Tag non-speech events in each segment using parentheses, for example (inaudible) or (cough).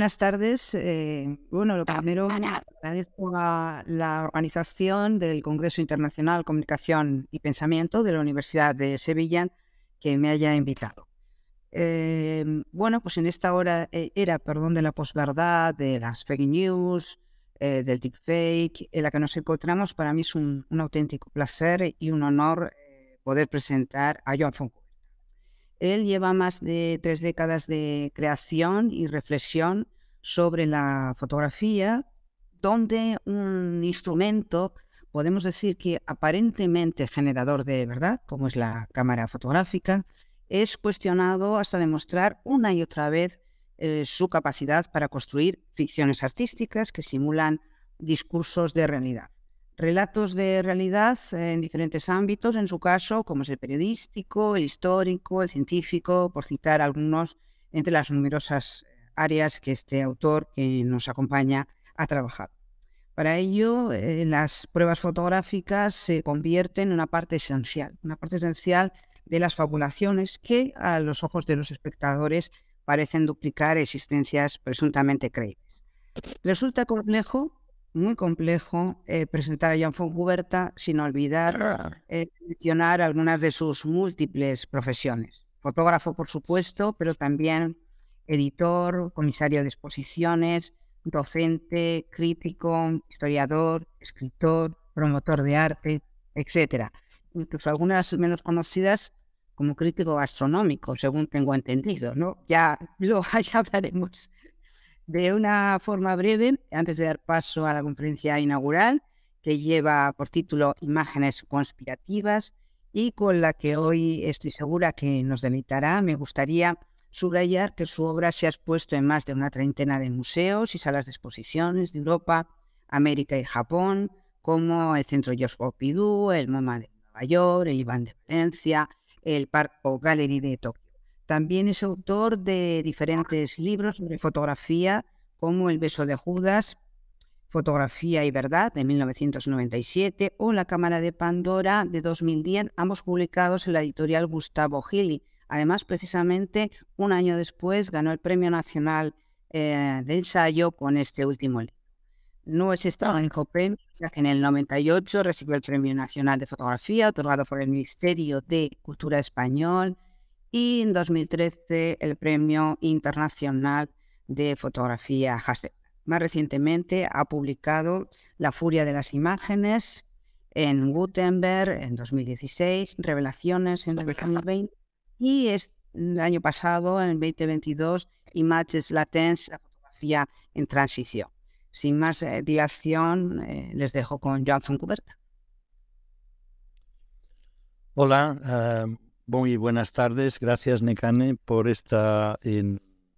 buenas tardes. Eh, bueno, lo ah, primero, agradezco a la organización del Congreso Internacional Comunicación y Pensamiento de la Universidad de Sevilla que me haya invitado. Eh, bueno, pues en esta hora eh, era, perdón, de la posverdad, de las fake news, del deepfake, en la que nos encontramos, para mí es un, auténtico placer y un honor poder presentar a Joan él lleva más de tres décadas de creación y reflexión sobre la fotografía, donde un instrumento, podemos decir que aparentemente generador de verdad, como es la cámara fotográfica, es cuestionado hasta demostrar una y otra vez eh, su capacidad para construir ficciones artísticas que simulan discursos de realidad relatos de realidad en diferentes ámbitos, en su caso, como es el periodístico, el histórico, el científico, por citar algunos entre las numerosas eh, áreas que este autor que nos acompaña ha trabajado. Para ello, eh, las pruebas fotográficas se convierten en una parte esencial, una parte esencial de las fabulaciones que a los ojos de los espectadores parecen duplicar existencias presuntamente creíbles. Resulta complejo muy complejo eh, presentar a von Foncuberta sin olvidar ah. eh, mencionar algunas de sus múltiples profesiones. Fotógrafo, por supuesto, pero también editor, comisario de exposiciones, docente, crítico, historiador, escritor, promotor de arte, etcétera. Incluso algunas menos conocidas como crítico astronómico, según tengo entendido, ¿no? Ya (laughs) ya hablaremos de una forma breve, antes de dar paso a la conferencia inaugural, que lleva por título Imágenes conspirativas y con la que hoy estoy segura que nos deleitará, me gustaría subrayar que su obra se ha expuesto en más de una treintena de museos y salas de exposiciones de Europa, América y Japón, como el Centro George Pidú, el MoMA de Nueva York, el Iván de Valencia, el Parco Gallery de Tokio también es autor de diferentes libros sobre fotografía, como El beso de Judas, Fotografía y Verdad de 1997 o La Cámara de Pandora de 2010, ambos publicados en la editorial Gustavo Gili. Además, precisamente un año después ganó el Premio Nacional eh, de Ensayo con este último libro. No es este ah. único que en el 98 recibió el Premio Nacional de Fotografía, otorgado por el Ministerio de Cultura Español, y en 2013 el Premio Internacional de Fotografía Hasselblad. Más recientemente ha publicado La furia de las imágenes en Gutenberg en 2016, Revelaciones en 2020 y es, el año pasado, en 2022, Images Latens, la fotografía en transición. Sin más eh, dilación, eh, les dejo con Johnson Cuberta. Hola, eh, muy buenas tardes, gracias Nekane por esta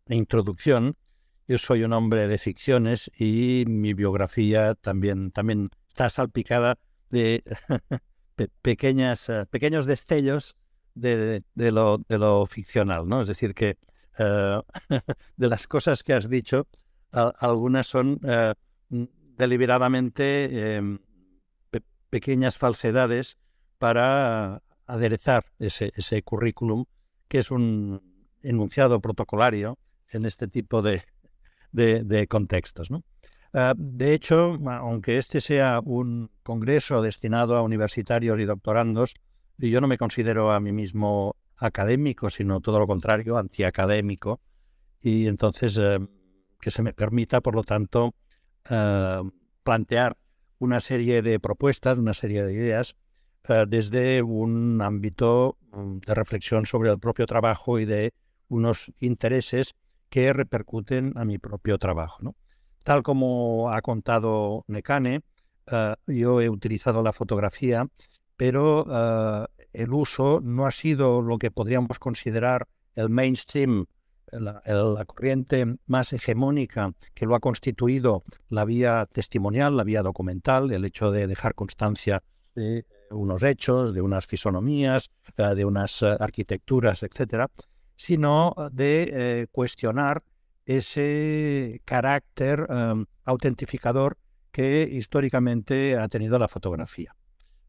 introducción. Yo soy un hombre de ficciones y mi biografía también, también está salpicada de (laughs) pequeñas, eh, pequeños destellos de, lo, de, lo, ficcional, ¿no? Es decir, que eh, (laughs) de las cosas que has dicho, algunas son eh, deliberadamente em, pequeñas falsedades para aderezar ese, currículum, que es un enunciado protocolario en este tipo de, contextos. Ah, de hecho, aunque este sea un congreso destinado a universitarios y doctorandos, yo no me considero a mí mismo académico, sino todo lo contrario, antiacadémico, y entonces eh, que se me permita, por lo tanto, eh, plantear una serie de propuestas, una serie de ideas eh, desde un ámbito mm, de reflexión sobre el propio trabajo y de unos intereses que repercuten a mi propio trabajo. ¿no? Tal como ha contado Nekane, eh, yo he utilizado la fotografía, pero eh, el uso no ha sido lo que podríamos considerar el mainstream, la, la corriente más hegemónica que lo ha constituido la vía testimonial, la vía documental, el hecho de dejar constancia de unos hechos, de unas fisonomías, eh, de unas eh, arquitecturas, etcétera, sino eh, de cuestionar ese carácter em, autentificador que históricamente ha tenido la fotografía.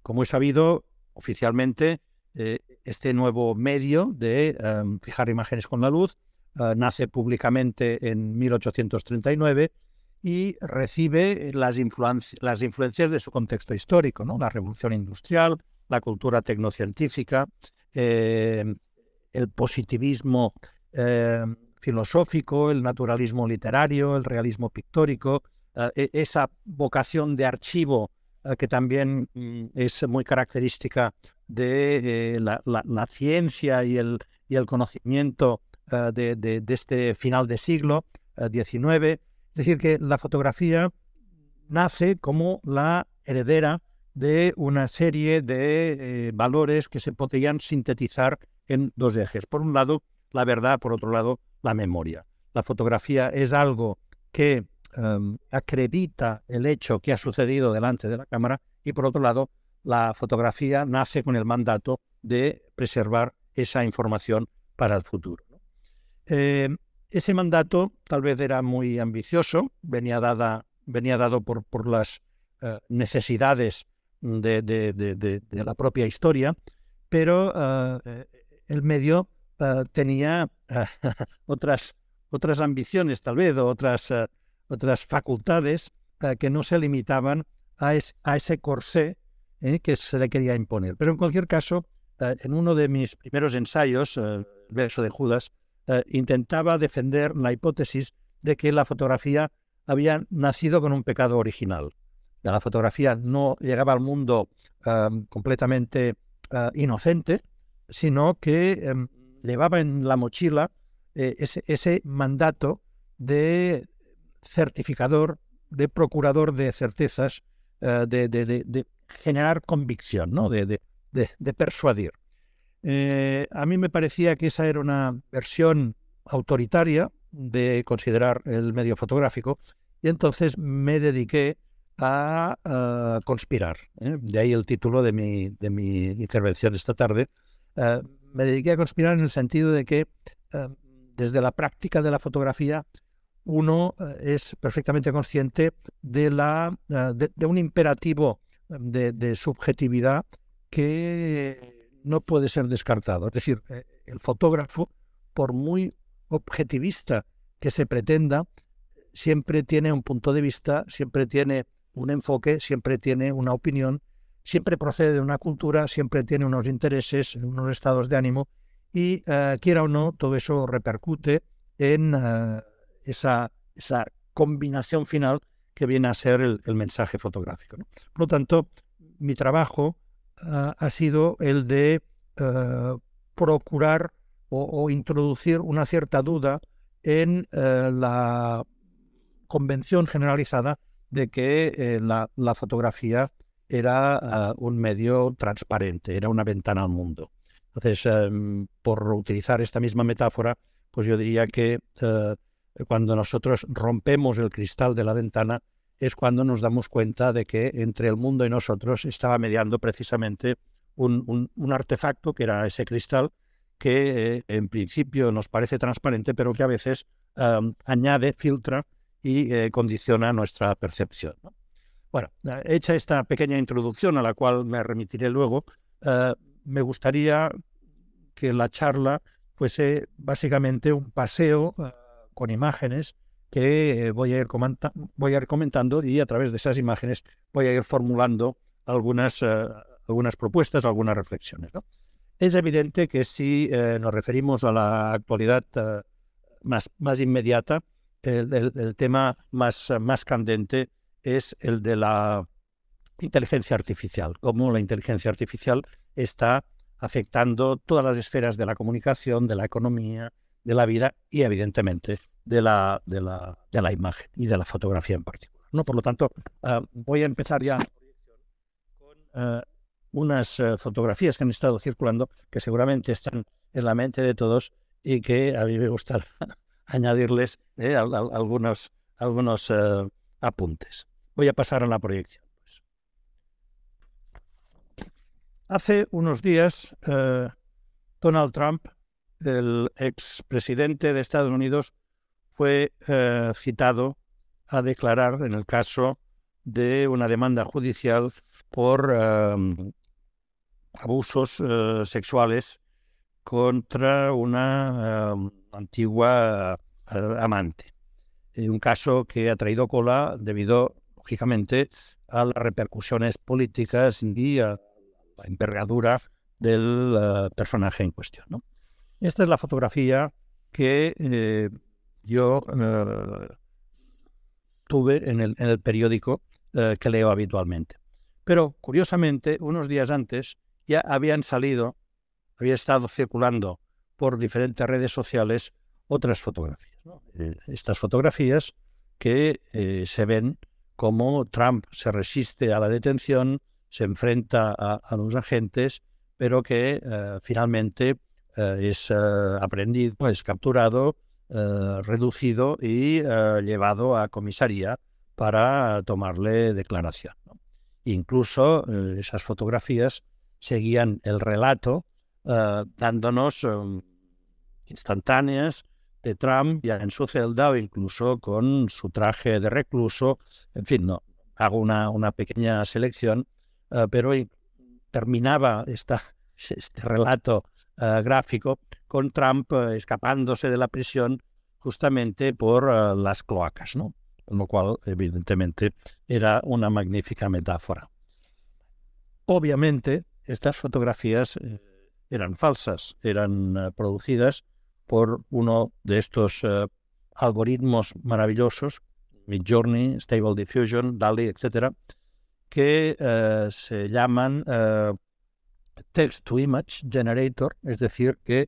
Como he sabido, oficialmente este nuevo medio de em, fijar imágenes con la luz nace públicamente en 1839 y recibe las, influencias de su contexto histórico, la revolución industrial, la cultura tecnocientífica, eh, el positivismo eh, filosófico, el naturalismo literario, el realismo pictórico, eh, e-, esa vocación de archivo que también mm, es muy característica de la, ciencia y el, conocimiento de, de, este final de siglo XIX es decir, que la fotografía nace como la heredera de una serie de eh, valores que se podrían sintetizar en dos ejes. Por un lado, la verdad, por otro lado, la memoria. La fotografía es algo que em, acredita el hecho que ha sucedido delante de la cámara y por otro lado, la fotografía nace con el mandato de preservar esa información para el futuro. Eh, ese mandato tal vez era muy ambicioso, venía, dado por, las eh, necesidades de, la propia historia, pero eh, el medio eh, tenía (laughs) otras, otras ambiciones tal vez, otras, otras facultades que no se limitaban a, a ese corsé que se le quería imponer. Pero en cualquier caso, en uno de mis primeros ensayos, el verso de Judas, eh, intentaba defender la hipótesis de que la fotografía había nacido con un pecado original. La fotografía no llegaba al mundo em, completamente eh, inocente, sino que em, llevaba en la mochila eh, ese, mandato de certificador, de procurador de certezas, de, de, generar convicción, ¿no? de, persuadir. Eh, a mí me parecía que esa era una versión autoritaria de considerar el medio fotográfico y entonces me dediqué a, ah, conspirar. ¿eh? De ahí el título de mi, de mi intervención esta tarde. Ah, me dediqué a conspirar en el sentido de que ah, desde la práctica de la fotografía uno es perfectamente consciente de, la, de, un imperativo de subjetividad que no puede ser descartado. Es decir, eh, el fotógrafo, por muy objetivista que se pretenda, siempre tiene un punto de vista, siempre tiene un enfoque, siempre tiene una opinión, siempre procede de una cultura, siempre tiene unos intereses, unos estados de ánimo y eh, quiera o no, todo eso repercute en eh, esa, esa, combinación final que viene a ser el, mensaje fotográfico. Por lo tanto, mi trabajo ha sido el de eh, procurar o, introducir una cierta duda en eh, la convención generalizada de que eh, la, fotografía era un medio transparente, era una ventana al mundo. Entonces, em, por utilizar esta misma metáfora, pues yo diría que cuando nosotros rompemos el cristal de la ventana, es cuando nos damos cuenta de que entre el mundo y nosotros estaba mediando precisamente un, artefacto que era ese cristal que eh, en principio nos parece transparente, pero que a veces añade, filtra y eh, condiciona nuestra percepción. Bueno, hecha esta pequeña introducción a la cual me remitiré luego, eh, me gustaría que la charla fuese básicamente un paseo con imágenes que voy a ir, voy a ir comentando y a través de esas imágenes voy a ir formulando algunas, eh, algunas propuestas, algunas reflexiones. ¿no? Es evidente que si eh, nos referimos a la actualidad eh, más, más inmediata, el, tema más, más candente es el de la inteligencia artificial, cómo la inteligencia artificial está afectando todas las esferas de la comunicación, de la economía, de la vida y evidentemente de la, de la, de la imagen y de la fotografía en particular. ¿no? Por lo tanto, ah, voy a empezar ya con eh, unas eh, fotografías que han estado circulando, que seguramente están en la mente de todos y que a mí me gustará (laughs) añadirles eh, algunos, algunos apuntes. Voy a pasar a la proyección. Pues. Hace unos días, Donald Trump, el expresidente de Estados Unidos, fue eh, citado a declarar en el caso de una demanda judicial por em, abusos eh, sexuales contra una em, antigua eh, amante. Un caso que ha traído cola debido, lógicamente, a las repercusiones políticas y a la envergadura del personaje en cuestión. Esta es la fotografía que yo eh, tuve en el, periódico eh, que leo habitualmente. Pero, curiosamente, unos días antes ya habían salido, había estado circulando por diferentes redes sociales otras fotografías. Eh, estas fotografías que se ven como Trump se resiste a la detención, se enfrenta a, los agentes, pero que finalmente es aprendido, es capturado eh, reducido y eh, llevado a comisaría para tomarle declaración. Incluso eh, esas fotografías seguían el relato dándonos em, instantáneas de Trump ya en su celda o incluso con su traje de recluso. En fin, no hago una, pequeña selección, pero terminaba esta, (laughs) este relato eh, gráfico con Trump eh, escapándose de la prisión justamente por eh, las cloacas, ¿no? lo cual, evidentemente, era una magnífica metáfora. Obviamente, estas fotografías eran falsas, eran producidas por uno de estos algoritmos maravillosos, Midjourney, Stable Diffusion, DALI, etcétera, que se llaman text to image generator, es decir, que eh,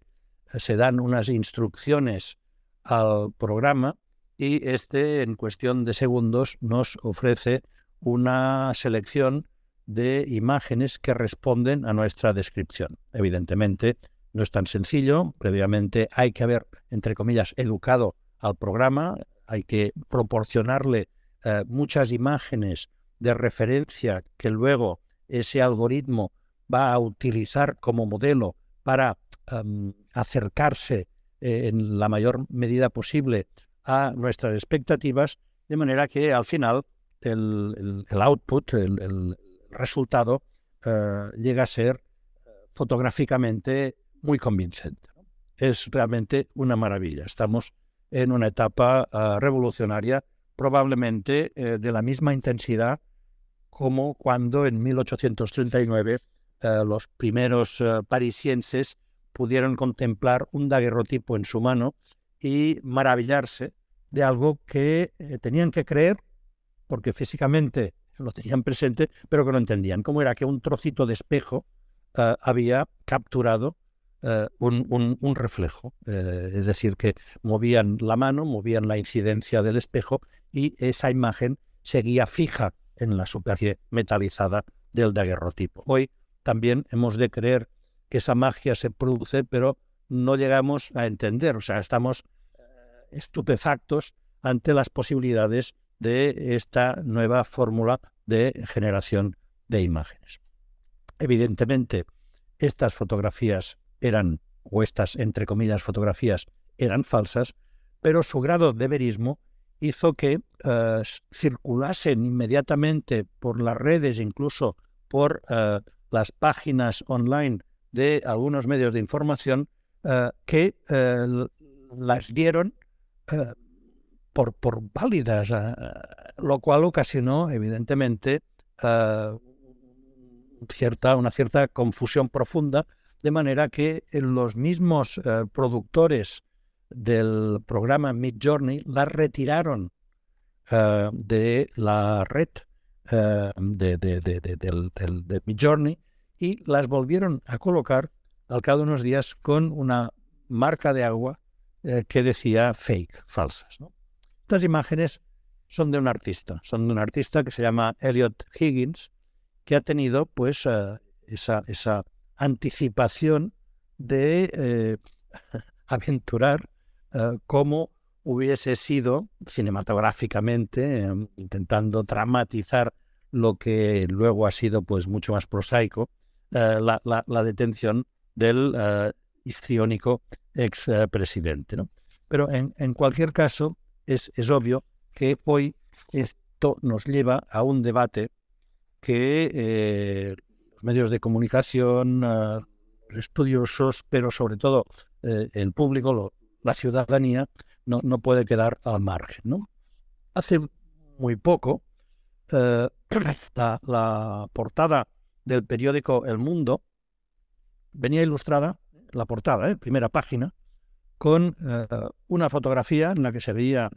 se dan unas instrucciones al programa y este en cuestión de segundos nos ofrece una selección de imágenes que responden a nuestra descripción. Evidentemente, no es tan sencillo, previamente hay que haber, entre comillas, educado al programa, hay que proporcionarle eh, muchas imágenes de referencia que luego ese algoritmo va a utilizar como modelo para acercarse eh, en la mayor medida posible a nuestras expectativas, de manera que al final el, output, el, resultado, eh, llega a ser eh, fotográficamente muy convincente. Es realmente una maravilla. Estamos en una etapa ah, revolucionaria, probablemente de la misma intensidad como cuando en 1839 eh, los primeros eh, parisienses pudieron contemplar un daguerrotipo en su mano y maravillarse de algo que eh, tenían que creer porque físicamente lo tenían presente, pero que no entendían. ¿Cómo era que un trocito de espejo había capturado un, un, reflejo? es decir, que movían la mano, movían la incidencia del espejo y esa imagen seguía fija en la superficie metalizada del daguerrotipo. Hoy también hemos de creer que esa magia se produce, pero no llegamos a entender, o sea, estamos eh, estupefactos ante las posibilidades de esta nueva fórmula de generación de imágenes. Evidentemente, estas fotografías eran, o estas, entre comillas, fotografías eran falsas, pero su grado de verismo hizo que eh, circulasen inmediatamente por las redes, incluso por eh, las páginas online de algunos medios de información eh, que eh, las dieron eh, por, por, válidas, lo cual ocasionó, evidentemente, cierta, una cierta confusión profunda, de manera que los mismos productores del programa Mid Journey la retiraron de la red eh, de, de, mi journey y las volvieron a colocar al cabo de unos días con una marca de agua eh, que decía fake, falsas. Estas imágenes son de un artista, son de un artista que se llama Elliot Higgins, que ha tenido pues eh, esa, esa, anticipación de (laughs) aventurar como cómo hubiese sido cinematográficamente, eh, intentando dramatizar lo que luego ha sido pues mucho más prosaico, eh, la, la, detención del eh, histriónico expresidente. ¿no? Pero en, en, cualquier caso, es, es obvio que hoy esto nos lleva a un debate que los medios de comunicación, estudiosos, pero sobre todo el público, la ciudadanía, no, no puede quedar al margen. ¿no? Hace muy poco, eh, (clears throat) la, portada del periódico El Mundo venía ilustrada, la portada, ¿eh? primera página, con eh, una fotografía en la que se veía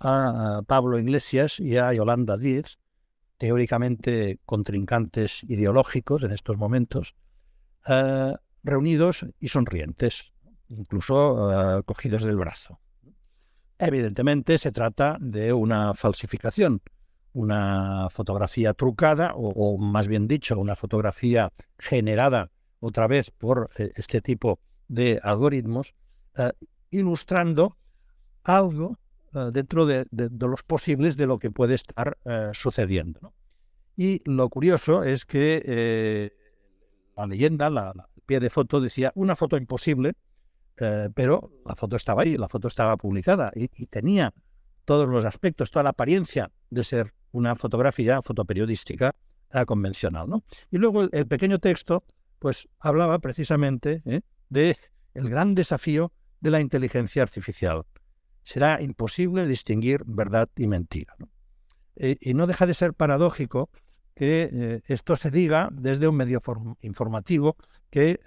a, Pablo Iglesias y a Yolanda Díez, teóricamente contrincantes ideológicos en estos momentos, reunidos y sonrientes, incluso cogidos del brazo. Evidentemente se trata de una falsificación, una fotografía trucada o, más bien dicho, una fotografía generada otra vez por eh, este tipo de algoritmos, eh, ilustrando algo eh, dentro de, los posibles de lo que puede estar sucediendo. Y lo curioso es que la leyenda, la, pie de foto, decía una foto imposible, eh, pero la foto estaba ahí, la foto estaba publicada y, tenía todos los aspectos, toda la apariencia de ser una fotografía fotoperiodística eh, convencional. ¿no? Y luego el, pequeño texto pues hablaba precisamente ¿eh? de el gran desafío de la inteligencia artificial. Será imposible distinguir verdad y mentira. Eh, y no deja de ser paradójico que esto se diga desde un medio informativo que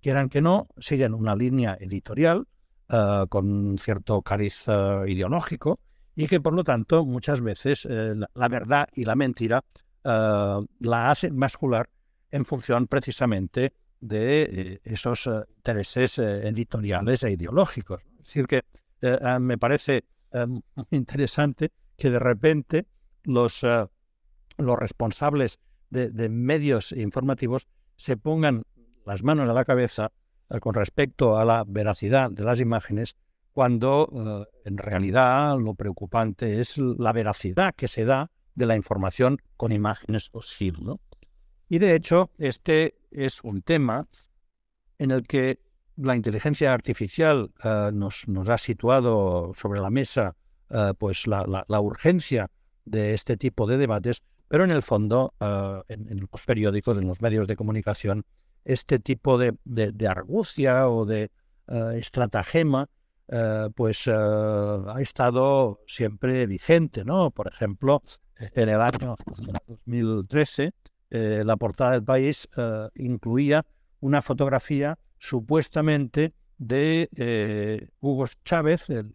quieran que no, siguen una línea editorial eh, con cierto cariz eh, ideológico y que por lo tanto muchas veces eh, la verdad y la mentira la hacen mascular en función precisamente de esos intereses editoriales e ideológicos. Es decir, que me parece interesante que de repente los, los responsables de medios informativos se pongan las manos a la cabeza eh, con respecto a la veracidad de las imágenes cuando eh, en realidad lo preocupante es la veracidad que se da de la información con imágenes o sin. ¿no? Y de hecho, este es un tema en el que la inteligencia artificial eh, nos, ha situado sobre la mesa pues la, urgencia de este tipo de debates, pero en el fondo, en los periódicos, en los medios de comunicación, este tipo de, de, argucia o de eh, estratagema, eh, pues eh, ha estado siempre vigente, ¿no? Por ejemplo, en el año 2013, la portada del país incluía una fotografía supuestamente de Hugo Chávez, el,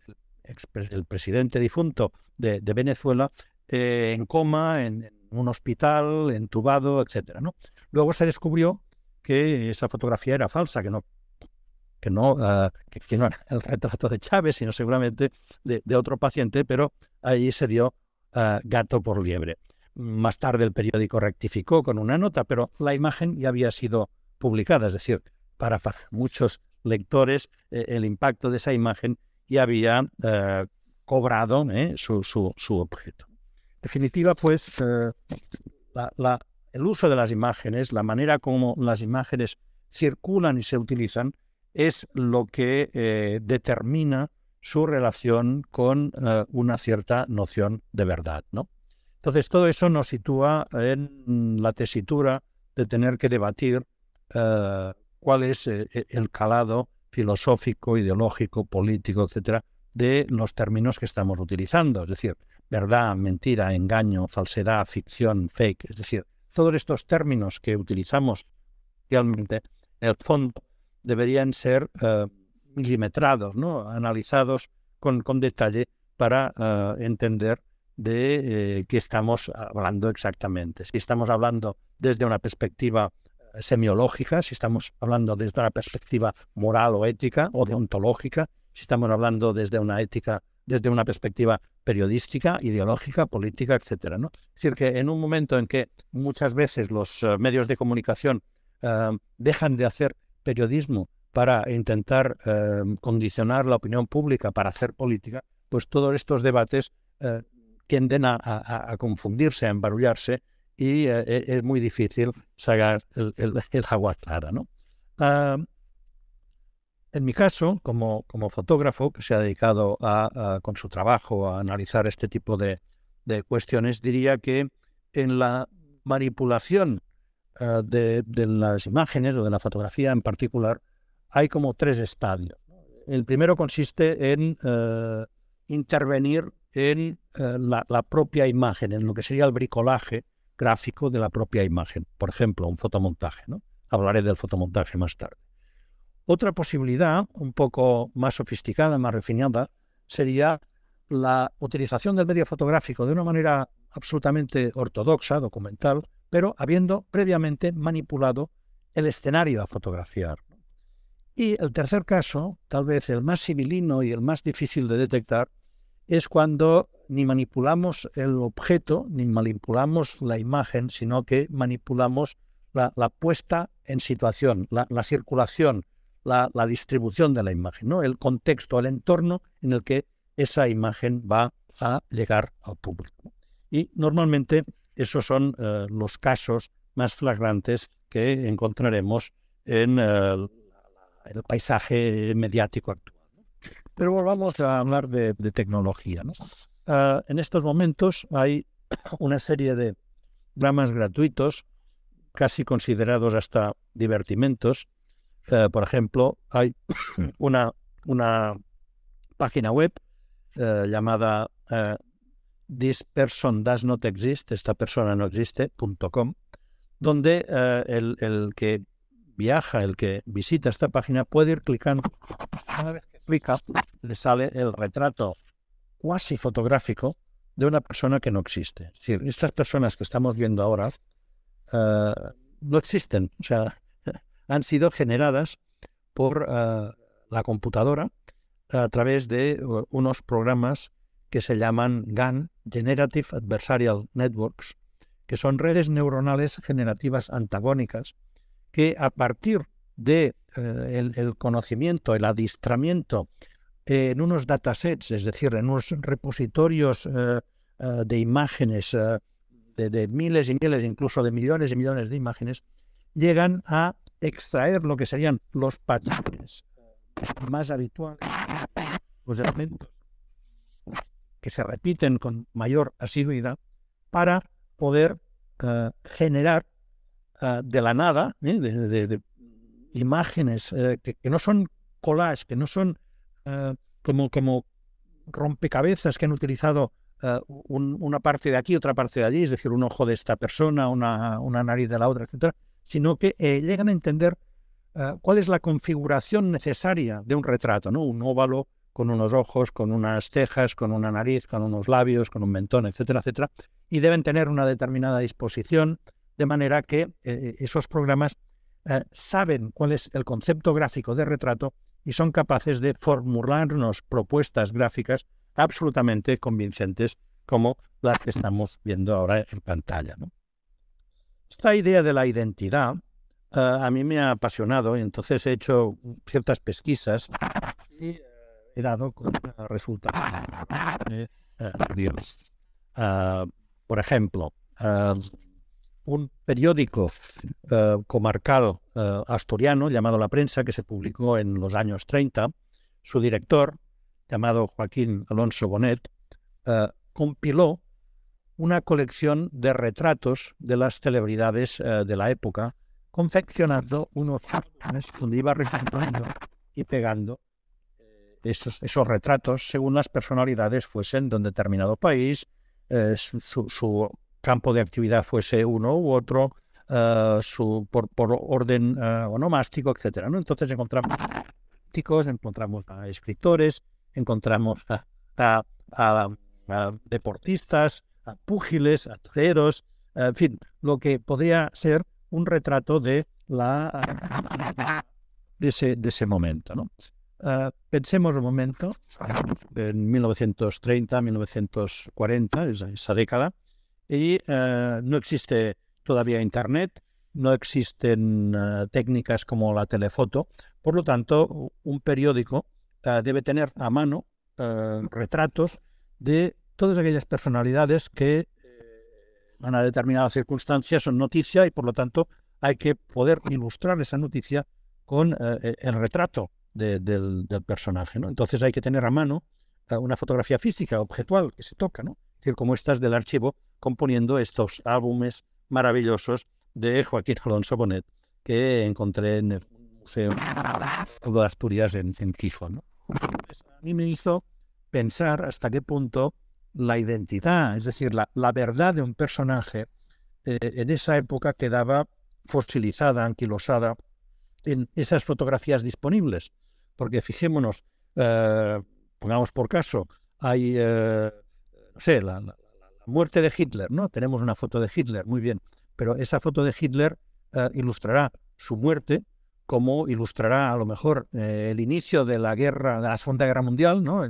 el, presidente difunto de, Venezuela, en coma, en, un hospital, entubado, etc. ¿no? Luego se descubrió que esa fotografía era falsa, que no, que no, ah, que, no era el retrato de Chávez, sino seguramente de, otro paciente, pero ahí se dio ah, gato por liebre. Más tarde el periódico rectificó con una nota, pero la imagen ya había sido publicada, es decir, para, muchos lectores eh, el impacto de esa imagen ya había ah, cobrado eh, su, objeto. En definitiva, pues eh, la, la, el uso de las imágenes, la manera como las imágenes circulan y se utilizan, es lo que eh, determina su relación con eh, una cierta noción de verdad. ¿no? Entonces, todo eso nos sitúa en la tesitura de tener que debatir eh, cuál es e, el calado filosófico, ideológico, político, etcétera, de los términos que estamos utilizando. Es decir, verdad, mentira, engaño, falsedad, ficción, fake. Es decir, todos estos términos que utilizamos realmente el fondo deberían ser eh, milimetrados, ¿no? analizados con, detalle para eh, entender de eh, qué estamos hablando exactamente. Si estamos hablando desde una perspectiva semiológica, si estamos hablando desde una perspectiva moral o ética o deontológica, si estamos hablando desde una ética desde una perspectiva periodística, ideológica, política, etcétera. ¿no? Es decir, que en un momento en que muchas veces los eh, medios de comunicación eh, dejan de hacer periodismo para intentar eh, condicionar la opinión pública, para hacer política, pues todos estos debates tienden a, confundirse, a embarullarse y e, es muy difícil sacar el, agua clara. ¿no? Ah, en mi caso, como, fotógrafo que se ha dedicado a, con su trabajo a analizar este tipo de, cuestiones, diría que en la manipulación eh, de, las imágenes o de la fotografía en particular hay como tres estadios. El primero consiste en eh, intervenir en eh, la, propia imagen, en lo que sería el bricolaje gráfico de la propia imagen. Por ejemplo, un fotomontaje. Hablaré del fotomontaje más tarde. Otra posibilidad, un poco más sofisticada, más refinada, sería la utilización del medio fotográfico de una manera absolutamente ortodoxa, documental, pero habiendo previamente manipulado el escenario a fotografiar. Y el tercer caso, tal vez el más civilino y el más difícil de detectar, es cuando ni manipulamos el objeto, ni manipulamos la imagen, sino que manipulamos la, puesta en situación, la circulación, la, distribución de la imagen, ¿no? el contexto, el entorno en el que esa imagen va a llegar al público. Y normalmente esos son eh, los casos más flagrantes que encontraremos en eh, el paisaje mediático actual. Pero volvamos a hablar de, tecnología. Ah, en estos momentos hay (coughs) una serie de dramas gratuitos, casi considerados hasta divertimentos, eh, por ejemplo, hay (coughs) una, una página web eh, llamada eh, This Person Does Not Exist, esta persona no existe.com, donde el, que viaja, el que visita esta página puede ir clicando. Cada vez que clica, le sale el retrato cuasi fotográfico de una persona que no existe. Es decir, estas personas que estamos viendo ahora no existen. O sea, han sido generadas por eh, la computadora a través de eh, unos programas que se llaman GAN, Generative Adversarial Networks, que son redes neuronales generativas antagónicas que a partir de eh, el, conocimiento, el adiestramiento en unos datasets, es decir, en unos repositorios de imágenes de, miles y miles, incluso de millones y millones de imágenes, llegan a extraer lo que serían los patrones más habituales, los elementos que se repiten con mayor asiduidad, para poder eh, generar eh, de la nada, ¿eh? de, imágenes que, no son collages, que no son como, como rompecabezas que han utilizado una parte de aquí, otra parte de allí, es decir, un ojo de esta persona, una, una nariz de la otra, etcétera, sino que eh, llegan a entender ah, cuál es la configuración necesaria de un retrato, ¿no? Un óvalo con unos ojos, con unas cejas, con una nariz, con unos labios, con un mentón, etcétera, etcétera, y deben tener una determinada disposición, de manera que eh, esos programas eh, saben cuál es el concepto gráfico de retrato y son capaces de formularnos propuestas gráficas absolutamente convincentes como las que estamos viendo ahora en pantalla. ¿no? Esta idea de la identidad eh, a mí me ha apasionado y entonces he hecho ciertas pesquisas y eh, he dado resultados. ¿eh? por ejemplo, un periódico comarcal asturiano llamado La Prensa, que se publicó en los años 30, su director, llamado Joaquín Alonso Bonet, compiló una colección de retratos de las celebridades eh, de la época, confeccionando unos álbumes donde iba recortando y pegando eh, esos, retratos según las personalidades fuesen de un determinado país, eh, su, campo de actividad fuese uno u otro, por, orden onomástico, etc. Entonces encontramos políticos, encontramos a escritores, encontramos a deportistas, a púgiles, a toreros, en fin, lo que podría ser un retrato de la de ese, de ese momento. ¿no? Ah, pensemos un momento, en 1930, 1940, esa, década, y ah, no existe todavía Internet, no existen ah, técnicas como la telefoto, por lo tanto, un periódico debe tener a mano retratos de todas aquellas personalidades que eh, van a determinadas circunstancias son noticia y por lo tanto hay que poder ilustrar esa noticia con eh, eh, el retrato del, personaje. ¿no? Entonces hay que tener a mano una fotografía física, objetual, que se toca, ¿no? Es decir, como estas del archivo, componiendo estos álbumes maravillosos de Joaquín Alonso Bonet, que encontré en el Museo de Asturias en, en a mí me hizo pensar hasta qué punto la identidad, es decir, la, la verdad de un personaje, eh, en esa época quedaba fosilizada, anquilosada en esas fotografías disponibles. Porque fijémonos, eh, pongamos por caso, hay, eh, no sé, la, muerte de Hitler, ¿no? Tenemos una foto de Hitler, muy bien, pero esa foto de Hitler ilustrará su muerte, como ilustrará a lo mejor el inicio de la guerra, de la Segunda Guerra Mundial, ¿no?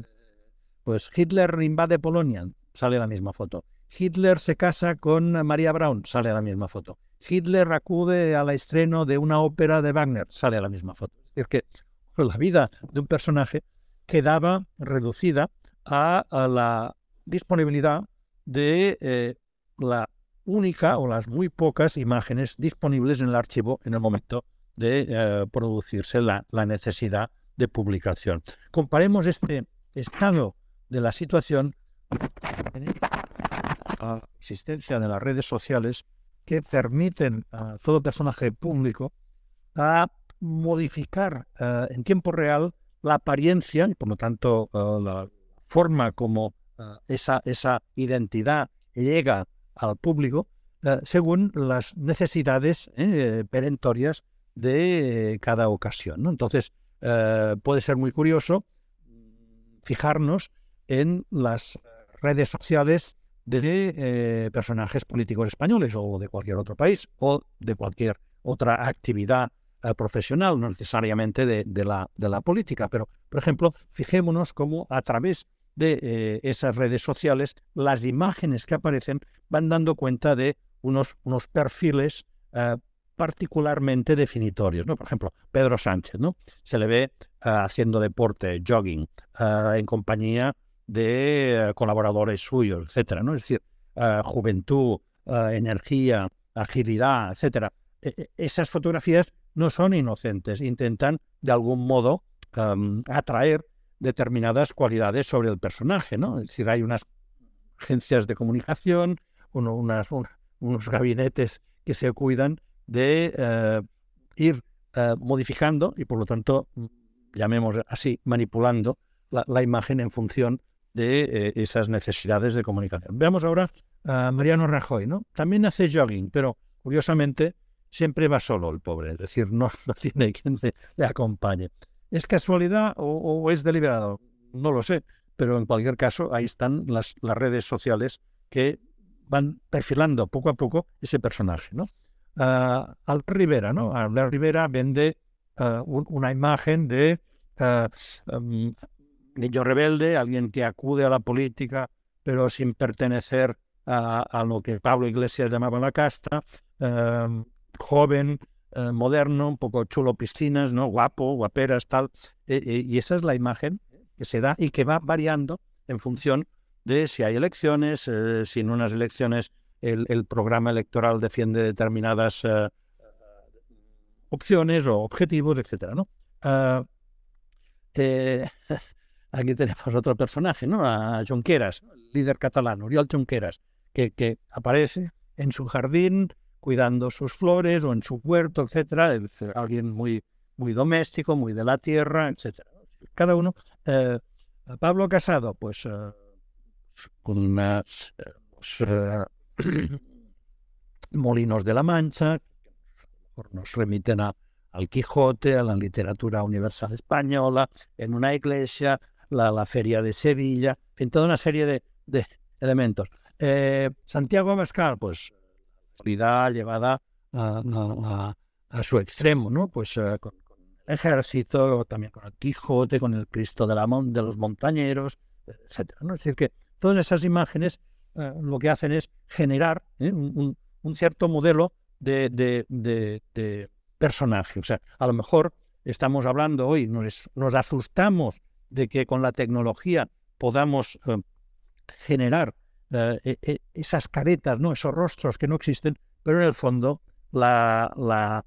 Pues Hitler invade Polonia, sale la misma foto. Hitler se casa con María Braun, sale la misma foto. Hitler acude al estreno de una ópera de Wagner, sale la misma foto. Es decir, que (laughs) la vida de un personaje quedaba reducida a, la disponibilidad de eh, la única o las muy pocas imágenes disponibles en el archivo en el momento de eh, producirse la, la, necesidad de publicación. Comparemos este estado de la situación la existencia de las redes sociales que permiten a todo personaje público a modificar eh, en tiempo real la apariencia y por lo tanto eh, la forma como eh, esa, esa identidad llega al público según las necesidades perentorias de cada ocasión. Entonces puede ser muy curioso fijarnos en las redes sociales de eh, personajes políticos españoles o de cualquier otro país o de cualquier otra actividad eh, profesional, no necesariamente de, la, de la política. Pero, por ejemplo, fijémonos cómo a través de eh, esas redes sociales las imágenes que aparecen van dando cuenta de unos, unos perfiles particularmente definitorios, ¿no? Por ejemplo, Pedro Sánchez, ¿no? Se le ve haciendo deporte, jogging, en compañía de eh, colaboradores suyos, etcétera, ¿no? Es decir, eh, juventud, eh, energía, agilidad, etcétera. E, e, esas fotografías no son inocentes, intentan de algún modo em, atraer determinadas cualidades sobre el personaje, ¿no? Es decir, hay unas agencias de comunicación, unas, unos gabinetes que se cuidan de ir modificando y por lo tanto, llamemos así, manipulando la, la, imagen en función de eh, esas necesidades de comunicación. Veamos ahora a Mariano Rajoy, ¿no? También hace jogging, pero curiosamente siempre va solo el pobre, es decir, no, (laughs) tiene quien le, acompañe. ¿Es casualidad o, es deliberado? No lo sé, pero en cualquier caso ahí están las, redes sociales que van perfilando poco a poco ese personaje, ¿no? Al Rivera, ¿no? Al Rivera vende eh, una imagen de eh, em, niño rebelde, alguien que acude a la política, pero sin pertenecer a, lo que Pablo Iglesias llamaba la casta, em, joven, eh, moderno, un poco chulo piscinas, ¿no? guapo, guaperas, tal. E, e, y esa es la imagen que se da y que va variando en función de si hay elecciones, eh, si en unas elecciones el, programa electoral defiende determinadas eh, opciones o objetivos, etc. ¿no? Ah, (laughs) aquí tenemos otro personaje, ¿no? A Jonqueras, líder catalán, Oriol Jonqueras, que, aparece en su jardín cuidando sus flores o en su huerto, etcétera, alguien muy, muy doméstico, muy de la tierra, etcétera. Cada uno. Eh, Pablo Casado, pues eh, con unos eh, pues, (clears throat) Molinos de la Mancha, nos remiten a, al Quijote, a la literatura universal española, en una iglesia, la, feria de Sevilla, en toda una serie de, elementos. Eh, Santiago Abascal, pues, vida llevada a, su extremo, ¿no? Pues eh, con, el ejército, también con el Quijote, con el Cristo de, la de los montañeros, etcétera. ¿no? Es decir, que todas esas imágenes eh, lo que hacen es generar un, cierto modelo de, personaje. O sea, a lo mejor estamos hablando hoy, nos asustamos de que con la tecnología podamos eh, generar eh, e, e, esas caretas, ¿no? esos rostros que no existen, pero en el fondo la,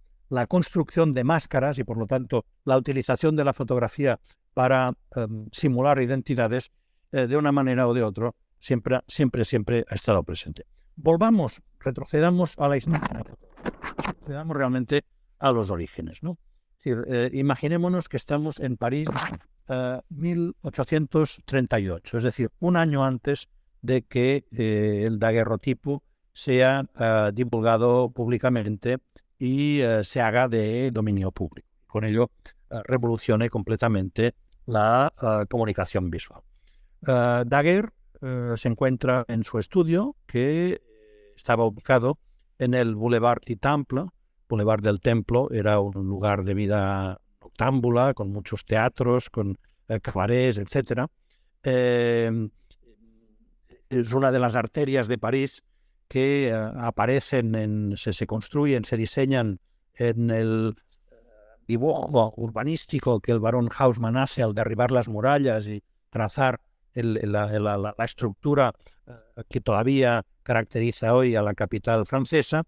construcción de máscaras y por lo tanto la utilización de la fotografía para em, simular identidades eh, de una manera o de otra siempre, siempre, siempre ha estado presente. Volvamos, retrocedamos a la historia, retrocedamos realmente a los orígenes. ¿no? imaginémonos que estamos en París 1838, eh, es decir, un año antes de que eh, el daguerrotipo sea eh, divulgado públicamente y se haga de dominio público. Con ello, revolucione completamente la comunicación visual. Daguer se encuentra en su estudio, que estaba ubicado en el Boulevard du Boulevard del Templo era un lugar de vida con muchos teatros, con eh, cabarets, etc. Em, es una de las arterias de París que eh, aparecen, en, se, construyen, se diseñan en el eh, dibujo urbanístico que el barón Haussmann hace al derribar las murallas y trazar la, estructura que todavía caracteriza hoy a la capital francesa.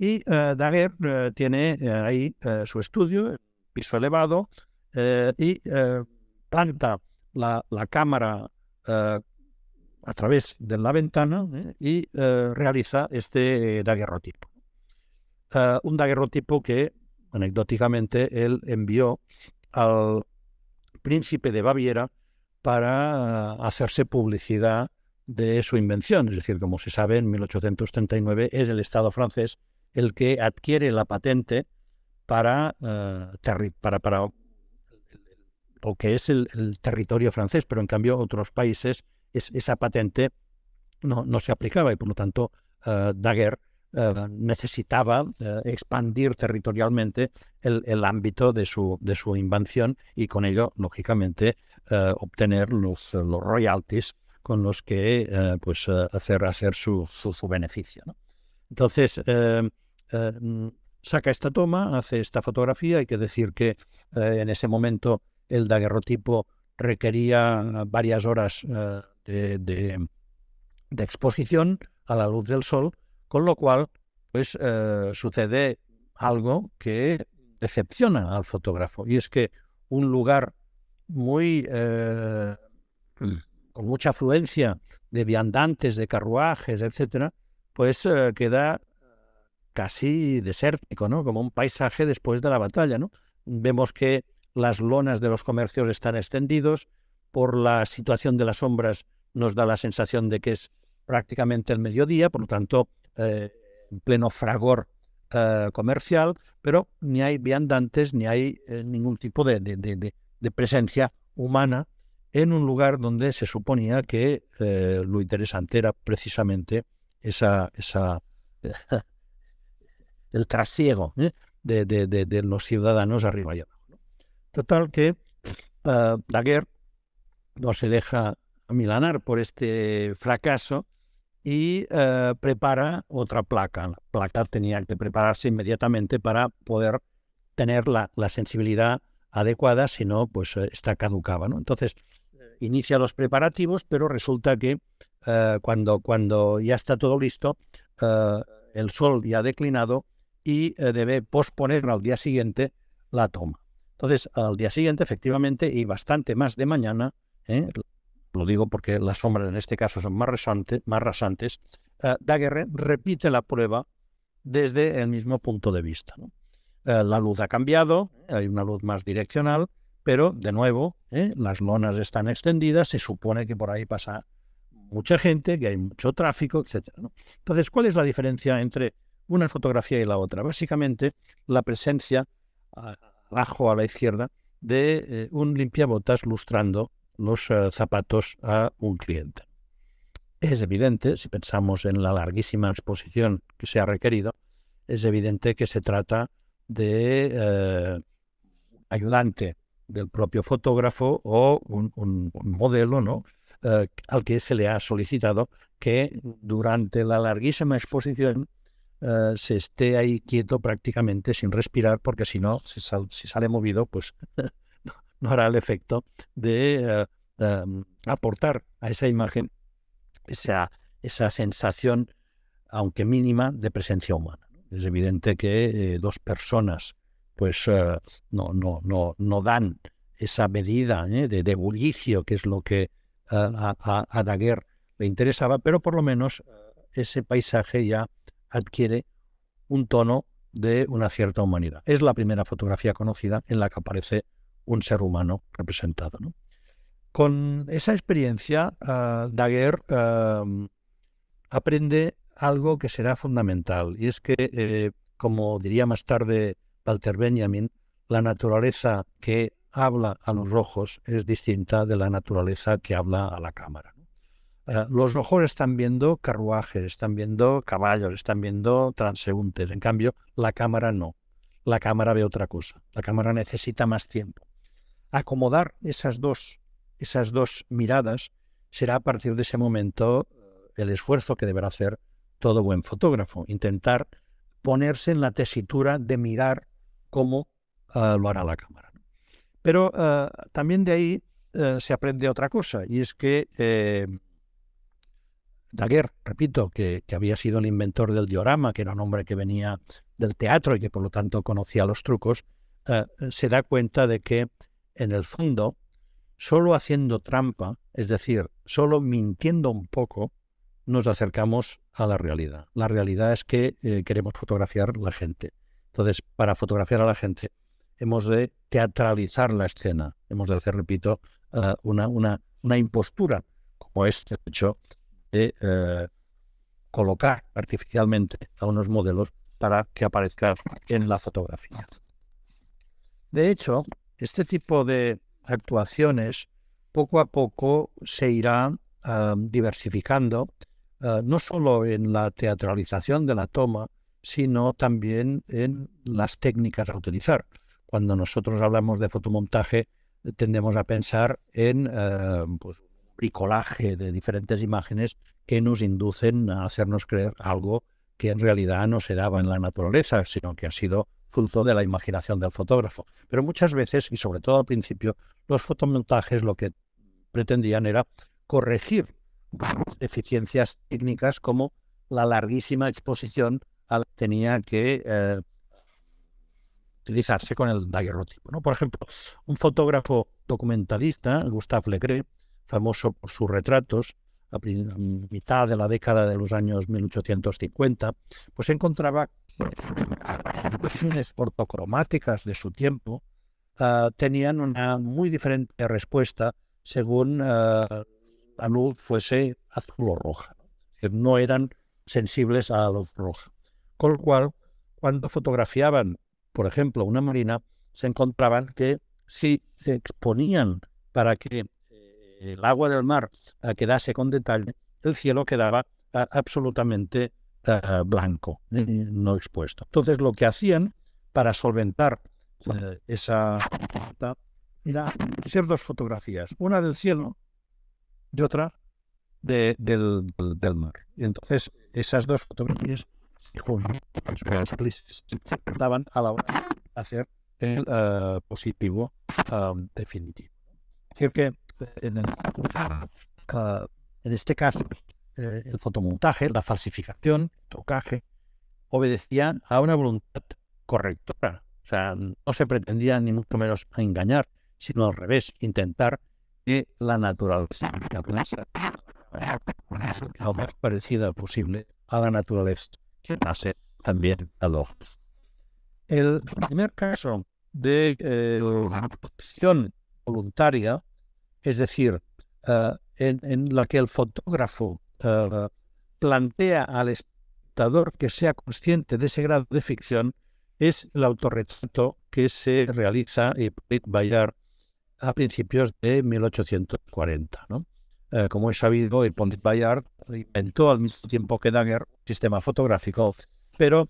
Y eh, Daguerre tiene ahí su estudio, piso elevado, eh, y eh, planta la, cámara eh, a través de la ventana y realiza este daguerrotipo. un daguerrotipo que, anecdóticamente, él envió al príncipe de Baviera para hacerse publicidad de su invención. Es decir, como se sabe, en 1839 es el Estado francés el que adquiere la patente eh, para, para, para lo que es el, territorio francés, pero en cambio otros países esa patente no, no, se aplicaba y por lo tanto eh, Daguerre eh, necesitaba expandir territorialmente el, ámbito de su, de su invención y con ello, lógicamente, obtener los, royalties con los que pues, hacer, hacer su, su, beneficio. ¿no? Entonces, saca esta toma, hace esta fotografía. Hay que decir que eh, en ese momento el daguerrotipo requería varias horas eh, de, exposición a la luz del sol, con lo cual pues eh, sucede algo que decepciona al fotógrafo y es que un lugar muy con mucha afluencia de viandantes, de carruajes, etcétera, pues queda casi desértico, ¿no? Como un paisaje después de la batalla, ¿no? Vemos que las lonas de los comercios están extendidos, por la situación de las sombras nos da la sensación de que es prácticamente el mediodía, por lo tanto, eh, en pleno fragor eh, comercial, pero ni hay viandantes, ni hay eh, ningún tipo de, presencia humana en un lugar donde se suponía que lo interesante era precisamente esa, esa (laughs) el trasiego ¿eh? de, los ciudadanos arriba y abajo. Total que ah, Daguer no se deja milanar por este fracaso y eh, prepara otra placa. La placa tenía que prepararse inmediatamente para poder tener la, sensibilidad adecuada, si no, pues eh, está caducaba. Entonces, inicia los preparativos, pero resulta que cuando, cuando ya está todo listo, el sol ya ha declinado y eh, debe posponer al día siguiente la toma. Entonces, al día siguiente, efectivamente, y bastante más de mañana, ¿eh? lo digo porque las sombras en este caso son más, más rasantes, eh, Daguerre repite la prueba desde el mismo punto de vista. la luz ha cambiado, hay una luz más direccional, pero de nuevo, las lonas están extendidas, se supone que por ahí pasa mucha gente, que hay mucho tráfico, etc. Entonces, ¿cuál es la diferencia entre una fotografía y la otra. Básicamente, la presencia abajo a la izquierda de eh, un limpiabotas lustrando los eh, zapatos a un cliente. Es evidente, si pensamos en la larguísima exposición que se ha requerido, es evidente que se trata de eh, ayudante del propio fotógrafo o un, un modelo ¿no? al que se le ha solicitado que durante la larguísima exposición eh, se esté ahí quieto prácticamente sin respirar, porque si no, si, sale movido, pues (laughs) no, hará el efecto de eh, em, aportar a esa imagen esa, esa sensación, aunque mínima, de presencia humana. Es evidente que eh, dos personas pues no, no, no, no dan esa medida de, bullicio, que es lo que a, a Daguerre le interesaba, pero por lo menos ese paisaje ya adquiere un tono de una cierta humanidad. Es la primera fotografía conocida en la que aparece un ser humano representado. Con esa experiencia, ah, Daguerre ah, aprende algo que será fundamental, y es que, eh, como diría más tarde Walter Benjamin, la naturaleza que habla a los rojos es distinta de la naturaleza que habla a la cámara. Eh, los ojos están viendo carruajes, están viendo caballos, están viendo transeúntes. En cambio, la cámara no. La cámara ve otra cosa. La cámara necesita más tiempo. Acomodar esas dos, esas dos miradas será a partir de ese momento eh, el esfuerzo que deberá hacer todo buen fotógrafo. Intentar ponerse en la tesitura de mirar cómo eh, lo hará la cámara. Pero también de ahí se aprende otra cosa y es que Daguerre, repito, que, había sido el inventor del diorama, que era un hombre que venía del teatro y que por lo tanto conocía los trucos, eh, se da cuenta de que en el fondo, solo haciendo trampa, es decir, solo mintiendo un poco, nos acercamos a la realidad. La realidad es que eh, queremos fotografiar la gente. Entonces, para fotografiar a la gente, hemos de teatralizar la escena, hemos de hacer, repito, eh, una, una, impostura, como es, hecho, eh, colocar artificialmente a unos modelos para que aparezcan en la fotografía. De hecho, este tipo de actuaciones poco a poco se irán diversificando, eh, no solo en la teatralización de la toma, sino también en las técnicas a utilizar. Cuando nosotros hablamos de fotomontaje, tendemos a pensar en eh, pues, bricolaje de diferentes imágenes que nos inducen a hacernos creer algo que en realidad no se daba en la naturaleza, sino que ha sido fruto de la imaginación del fotógrafo. Pero muchas veces, y sobre todo al principio, los fotomontajes lo que pretendían era corregir (laughs) deficiencias técnicas como la larguísima exposición a la que tenía que eh, utilizarse con el daguerrotipo. Por ejemplo, un fotógrafo documentalista, Gustave Lecre, famoso por sus retratos, a mitad de la década de los años 1850, pues encontraba las eh, ortocromáticas de su tiempo ah, tenían una muy diferente respuesta según ah, la luz fuese azul o roja. No eran sensibles a la luz roja. Con lo cual, cuando fotografiaban, por ejemplo, una marina, se encontraban que si se exponían para que el agua del mar quedase con detalle, el cielo quedaba ah, absolutamente ah, blanco, eh, no expuesto. Entonces lo que hacían para solventar eh, esa (laughs) era hacer dos fotografías, una del cielo y otra de, del, mar. Y entonces esas dos fotografías se juntaban a la hora de hacer el ah, positivo definitivo. Es decir que en, este caso, eh, el fotomontaje, la falsificación, tocaje, obedecían a una voluntad correctora. O sea, no se pretendía ni mucho menos engañar, sino al revés, intentar que la naturaleza lo más parecida posible a la naturaleza que nace también a los. El primer caso de eh, la posición voluntaria es decir, eh, en, la que el fotógrafo eh, plantea al espectador que sea consciente de ese grado de ficción, es el autorretrato que se realiza en Bayard a principios de 1840. Eh, como es sabido, Pondit Bayard inventó al mismo tiempo que Daguerre un sistema fotográfico, pero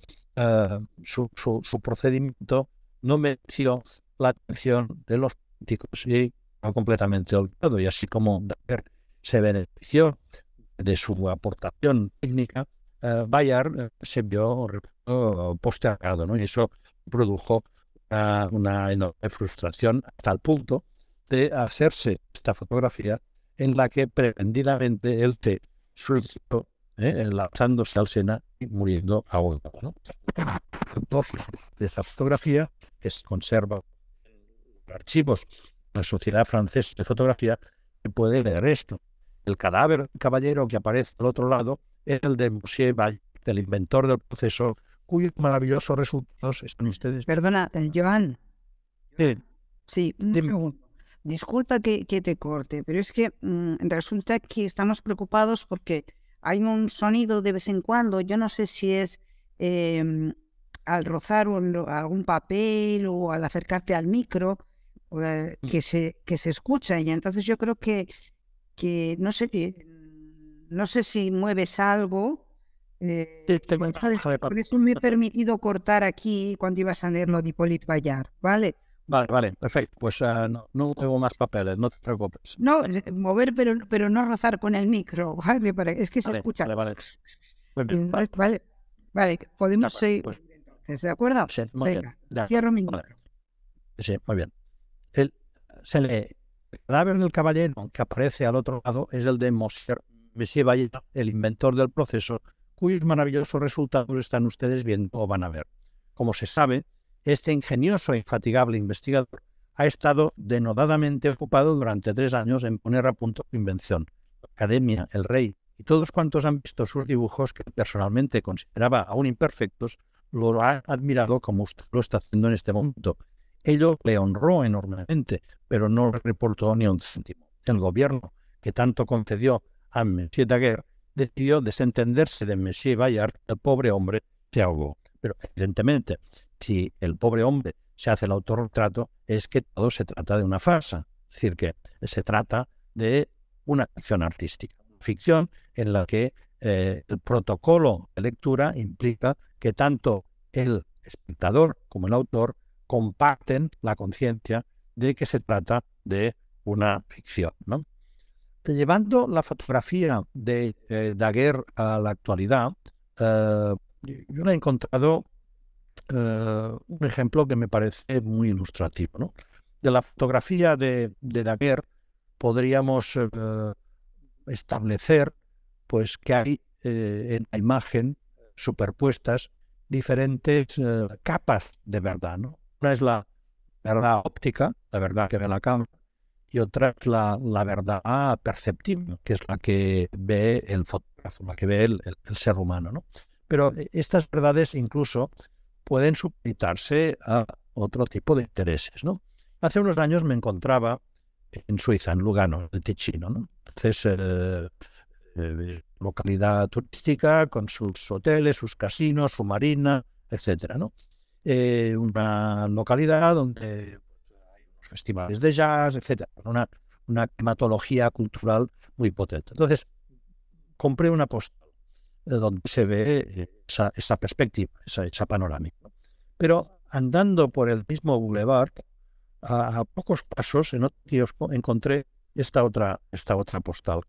su, procedimiento no mereció la atención de los políticos y completamente olvidado y así como se benefició de su aportación técnica, eh, Bayard eh, se vio postergado ¿no? y eso produjo ah, una enorme frustración hasta el punto de hacerse esta fotografía en la que pretendidamente él se suicidó ¿eh? lanzándose al Sena y muriendo a el ¿no? de esa fotografía es conserva en archivos la Sociedad Francesa de Fotografía, que puede leer esto. El cadáver caballero que aparece al otro lado es el de Monsieur Valle, del inventor del proceso, cuyos maravillosos resultados están mm, ustedes. Perdona, Joan. Sí, Disculpa que, te corte, pero es que mm, resulta que estamos preocupados porque hay un sonido de vez en cuando. Yo no sé si es em, al rozar algún papel o al acercarte al micro, Mm. que se, que se escucha. Y entonces yo creo que, que no sé, mm, no sé si mueves algo. Eh, sí, por eso me he permitido cortar aquí cuando ibas a leerlo de Hipólito Bayar, ¿vale? Vale, vale, perfecto. Pues ah, no, no, tengo más papeles, no te preocupes. No, mover, pero, pero no rozar con el micro, (laughs) Es que se escucha. Vale, vale. vale. vale, podemos seguir. ¿Estás pues. ¿de acuerdo? cierro mi micro. Sí, muy bien se lee, el cadáver del caballero que aparece al otro lado es el de Monsieur, Monsieur el inventor del proceso, cuyos maravillosos resultados están ustedes viendo o van a ver. Como se sabe, este ingenioso e infatigable investigador ha estado denodadamente ocupado durante tres años en poner a punto su invención. La academia, el rey y todos cuantos han visto sus dibujos, que personalmente consideraba aún imperfectos, lo han admirado como usted lo está haciendo en este momento. Ello le honró enormemente, pero no le reportó ni un céntimo. El gobierno, que tanto concedió a Monsieur Daguerre, decidió desentenderse de Monsieur Bayard, el pobre hombre se ahogó. Pero evidentemente, si el pobre hombre se hace el autorretrato, es que todo se trata de una farsa. Es decir, que se trata de una ficción artística. Ficción en la que eh, el protocolo de lectura implica que tanto el espectador como el autor comparten la conciencia de que se trata de una ficción. ¿no? Llevando la fotografía de eh, Daguerre a la actualidad, eh, yo le he encontrado eh, un ejemplo que me parece muy ilustrativo. ¿no? De la fotografía de, de Daguerre podríamos establecer pues, que hay en la imagen superpuestas diferentes capas de verdad. ¿no? Una es la verdad óptica, la verdad que ve la cámara, y otra es la, la verdad perceptible, que es la que ve el fotógrafo, la que ve el, ser humano. ¿no? Pero eh, estas verdades incluso pueden supeditarse a otro tipo de intereses. ¿no? Hace unos años me encontraba en Suiza, en Lugano, en Ticino. ¿no? Entonces, eh, eh, localidad turística con sus hoteles, sus casinos, su marina, etcétera, ¿no? Eh, una localidad donde hay unos festivales de jazz, etcétera, una, una climatología cultural muy potente. Entonces, compré una postal eh, donde se ve esa, perspectiva, esa, panorámica. Pero andando por el mismo boulevard, a, pocos pasos, en otro kiosco, encontré esta otra, esta otra postal.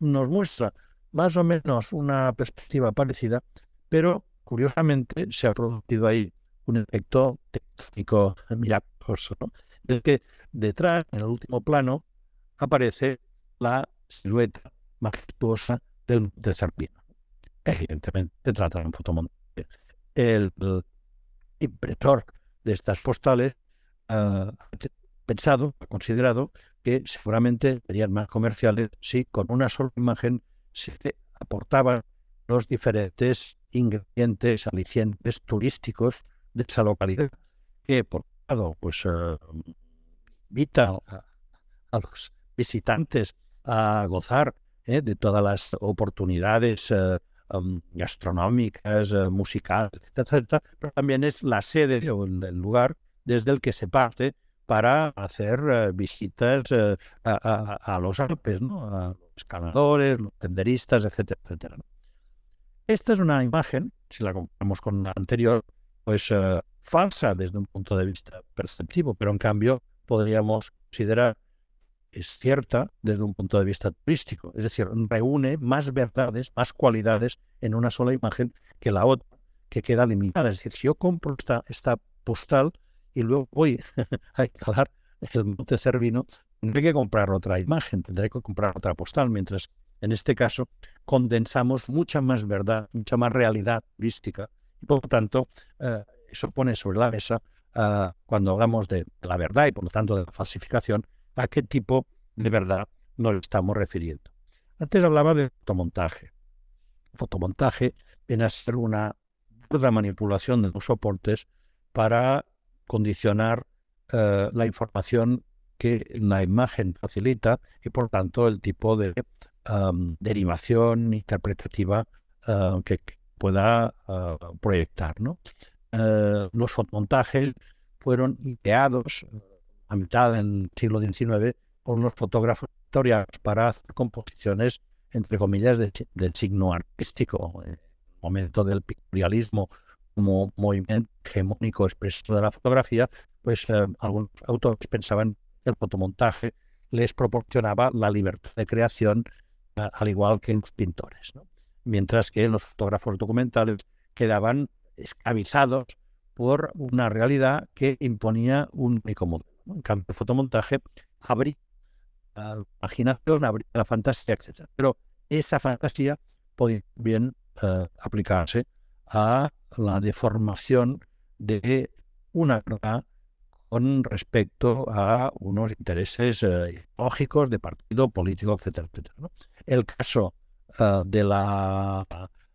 Nos muestra más o menos una perspectiva parecida, pero curiosamente se ha producido ahí un efecto técnico (laughs) milagroso. ¿no? Es que detrás, en el último plano, aparece la silueta majestuosa del Monte Evidentemente, se trata de un El, impresor de estas postales ha ah, pensado, ha considerado que seguramente serían más comerciales si con una sola imagen se aportaban los diferentes ingredientes, alicientes turísticos de esa localidad, que por un lado pues, eh, invita a, los visitantes a gozar eh, de todas las oportunidades eh, gastronómicas, musicales, etcétera. Pero también es la sede o el lugar desde el que se parte para hacer visitas a, los Alpes, ¿no? a los escaladores, los tenderistas, etcétera, etcétera. Esta es una imagen, si la comparamos con la anterior, pues eh, falsa desde un punto de vista perceptivo, pero en cambio podríamos considerar es cierta desde un punto de vista turístico. Es decir, reúne más verdades, más cualidades en una sola imagen que la otra, que queda limitada. Es decir, si yo compro esta, postal y luego voy (laughs) a instalar el Monte Cervino, tendré que comprar otra imagen, tendré que comprar otra postal, mientras en este caso condensamos mucha más verdad, mucha más realidad turística y por lo tanto, eh, eso pone sobre la mesa, ah, cuando hablamos de la verdad y por lo tanto de la falsificación, a qué tipo de verdad nos estamos refiriendo. Antes hablaba de fotomontaje. Fotomontaje en hacer una manipulación de los soportes para condicionar eh, la información que la imagen facilita y por tanto el tipo de derivación interpretativa ah, que, pueda ah, proyectar. ¿no? Eh, los fotomontajes fueron ideados eh, a mitad del siglo XIX por unos fotógrafos historias para hacer composiciones, entre comillas, del signo artístico. Eh, el momento del pictorialismo como movimiento hegemónico expreso de la fotografía, pues algunos autores pensaban que el fotomontaje les proporcionaba la libertad de creación, al igual que los pintores. ¿no? mientras que los fotógrafos documentales quedaban esclavizados por una realidad que imponía un único En cambio, el fotomontaje abría la imaginación, abría la fantasía, etc. Pero esa fantasía podía bien eh, aplicarse a la deformación de una verdad con respecto a unos intereses eh, lógicos de partido político, etcétera, etcétera. El caso de la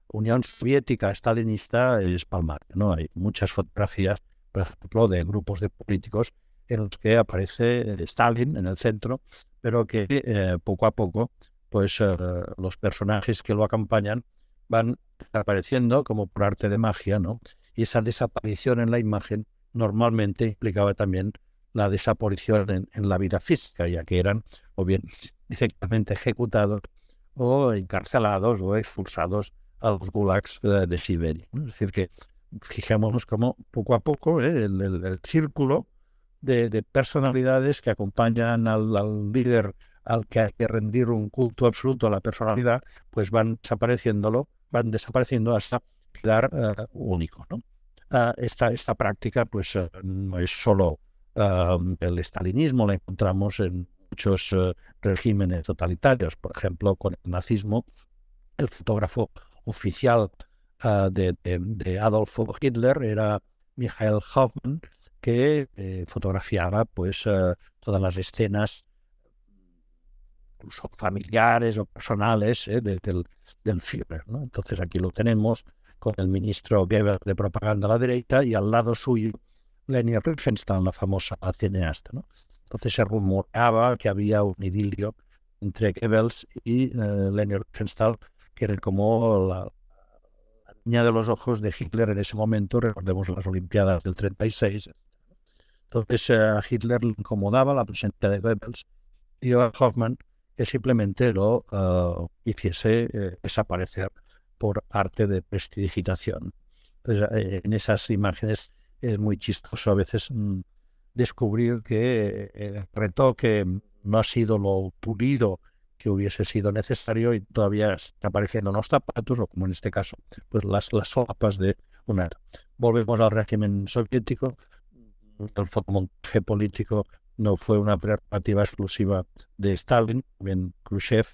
Unión Soviética stalinista es palmar. ¿no? Hay muchas fotografías, por ejemplo, de grupos de políticos en los que aparece Stalin en el centro, pero que eh, poco a poco pues eh, los personajes que lo acompañan van desapareciendo como por arte de magia, ¿no? Y esa desaparición en la imagen normalmente implicaba también la desaparición en, en la vida física, ya que eran o bien (laughs) directamente ejecutados o encarcelados o expulsados a los gulags eh, de Siberia. Es decir, que fijémonos cómo poco a poco eh, el, círculo de, personalidades que acompañan al, líder al que hay que rendir un culto absoluto a la personalidad, pues van desapareciéndolo, van desapareciendo hasta quedar eh, único. ¿no? Ah, esta, esta práctica pues no es solo ah, el estalinismo, la encontramos en muchos eh, regímenes totalitarios, por ejemplo, con el nazismo, el fotógrafo oficial ah, de, Adolfo Hitler era Michael Hoffman, que eh, fotografiaba pues eh, todas las escenas incluso familiares o personales del, Führer. Entonces aquí lo tenemos con el ministro Weber de propaganda a la derecha y al lado suyo Leni Riefenstahl, la famosa cineasta. ¿no? Entonces se rumoraba que había un idilio entre Goebbels y eh, Leonard que era como la, la, niña de los ojos de Hitler en ese momento, recordemos las Olimpiadas del 36. Entonces eh, a Hitler le incomodaba la presencia de Goebbels y a Hoffman que simplemente lo eh, hiciese eh, desaparecer por arte de prestidigitación. Entonces, en esas imágenes es muy chistoso a veces mm, descubrir que eh, el retoque no ha sido lo pulido que hubiese sido necesario y todavía está apareciendo unos zapatos o como en este caso, pues las, las solapas de una... Volvemos al régimen soviético, el fotomontaje político no fue una prerrogativa exclusiva de Stalin, también Khrushchev,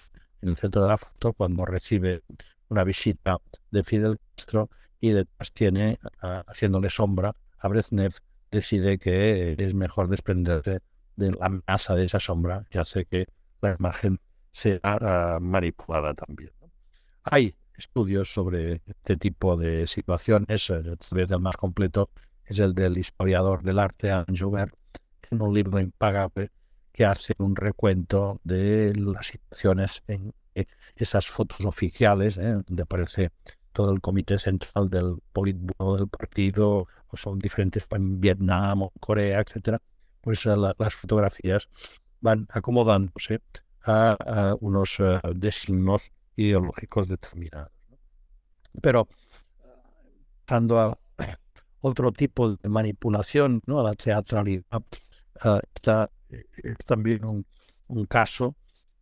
en el centro de la foto, cuando recibe una visita de Fidel Castro y detrás tiene, haciéndole sombra, a Brezhnev, decide que es mejor desprenderse de la masa de esa sombra que hace que la imagen sea ah, manipulada también. Hay estudios sobre este tipo de situaciones, eh, el más completo es el del historiador del arte Anjoubert, en un libro impagable que hace un recuento de las situaciones en esas fotos oficiales, eh, donde aparece del comité central del Politburo del partido, o son diferentes en Vietnam o Corea, etcétera, pues eh, las fotografías van acomodándose a, unos eh, designos ideológicos determinados. Pero dando a (coughs) otro tipo de manipulación, ¿no? a la teatralidad, eh, está es también un, caso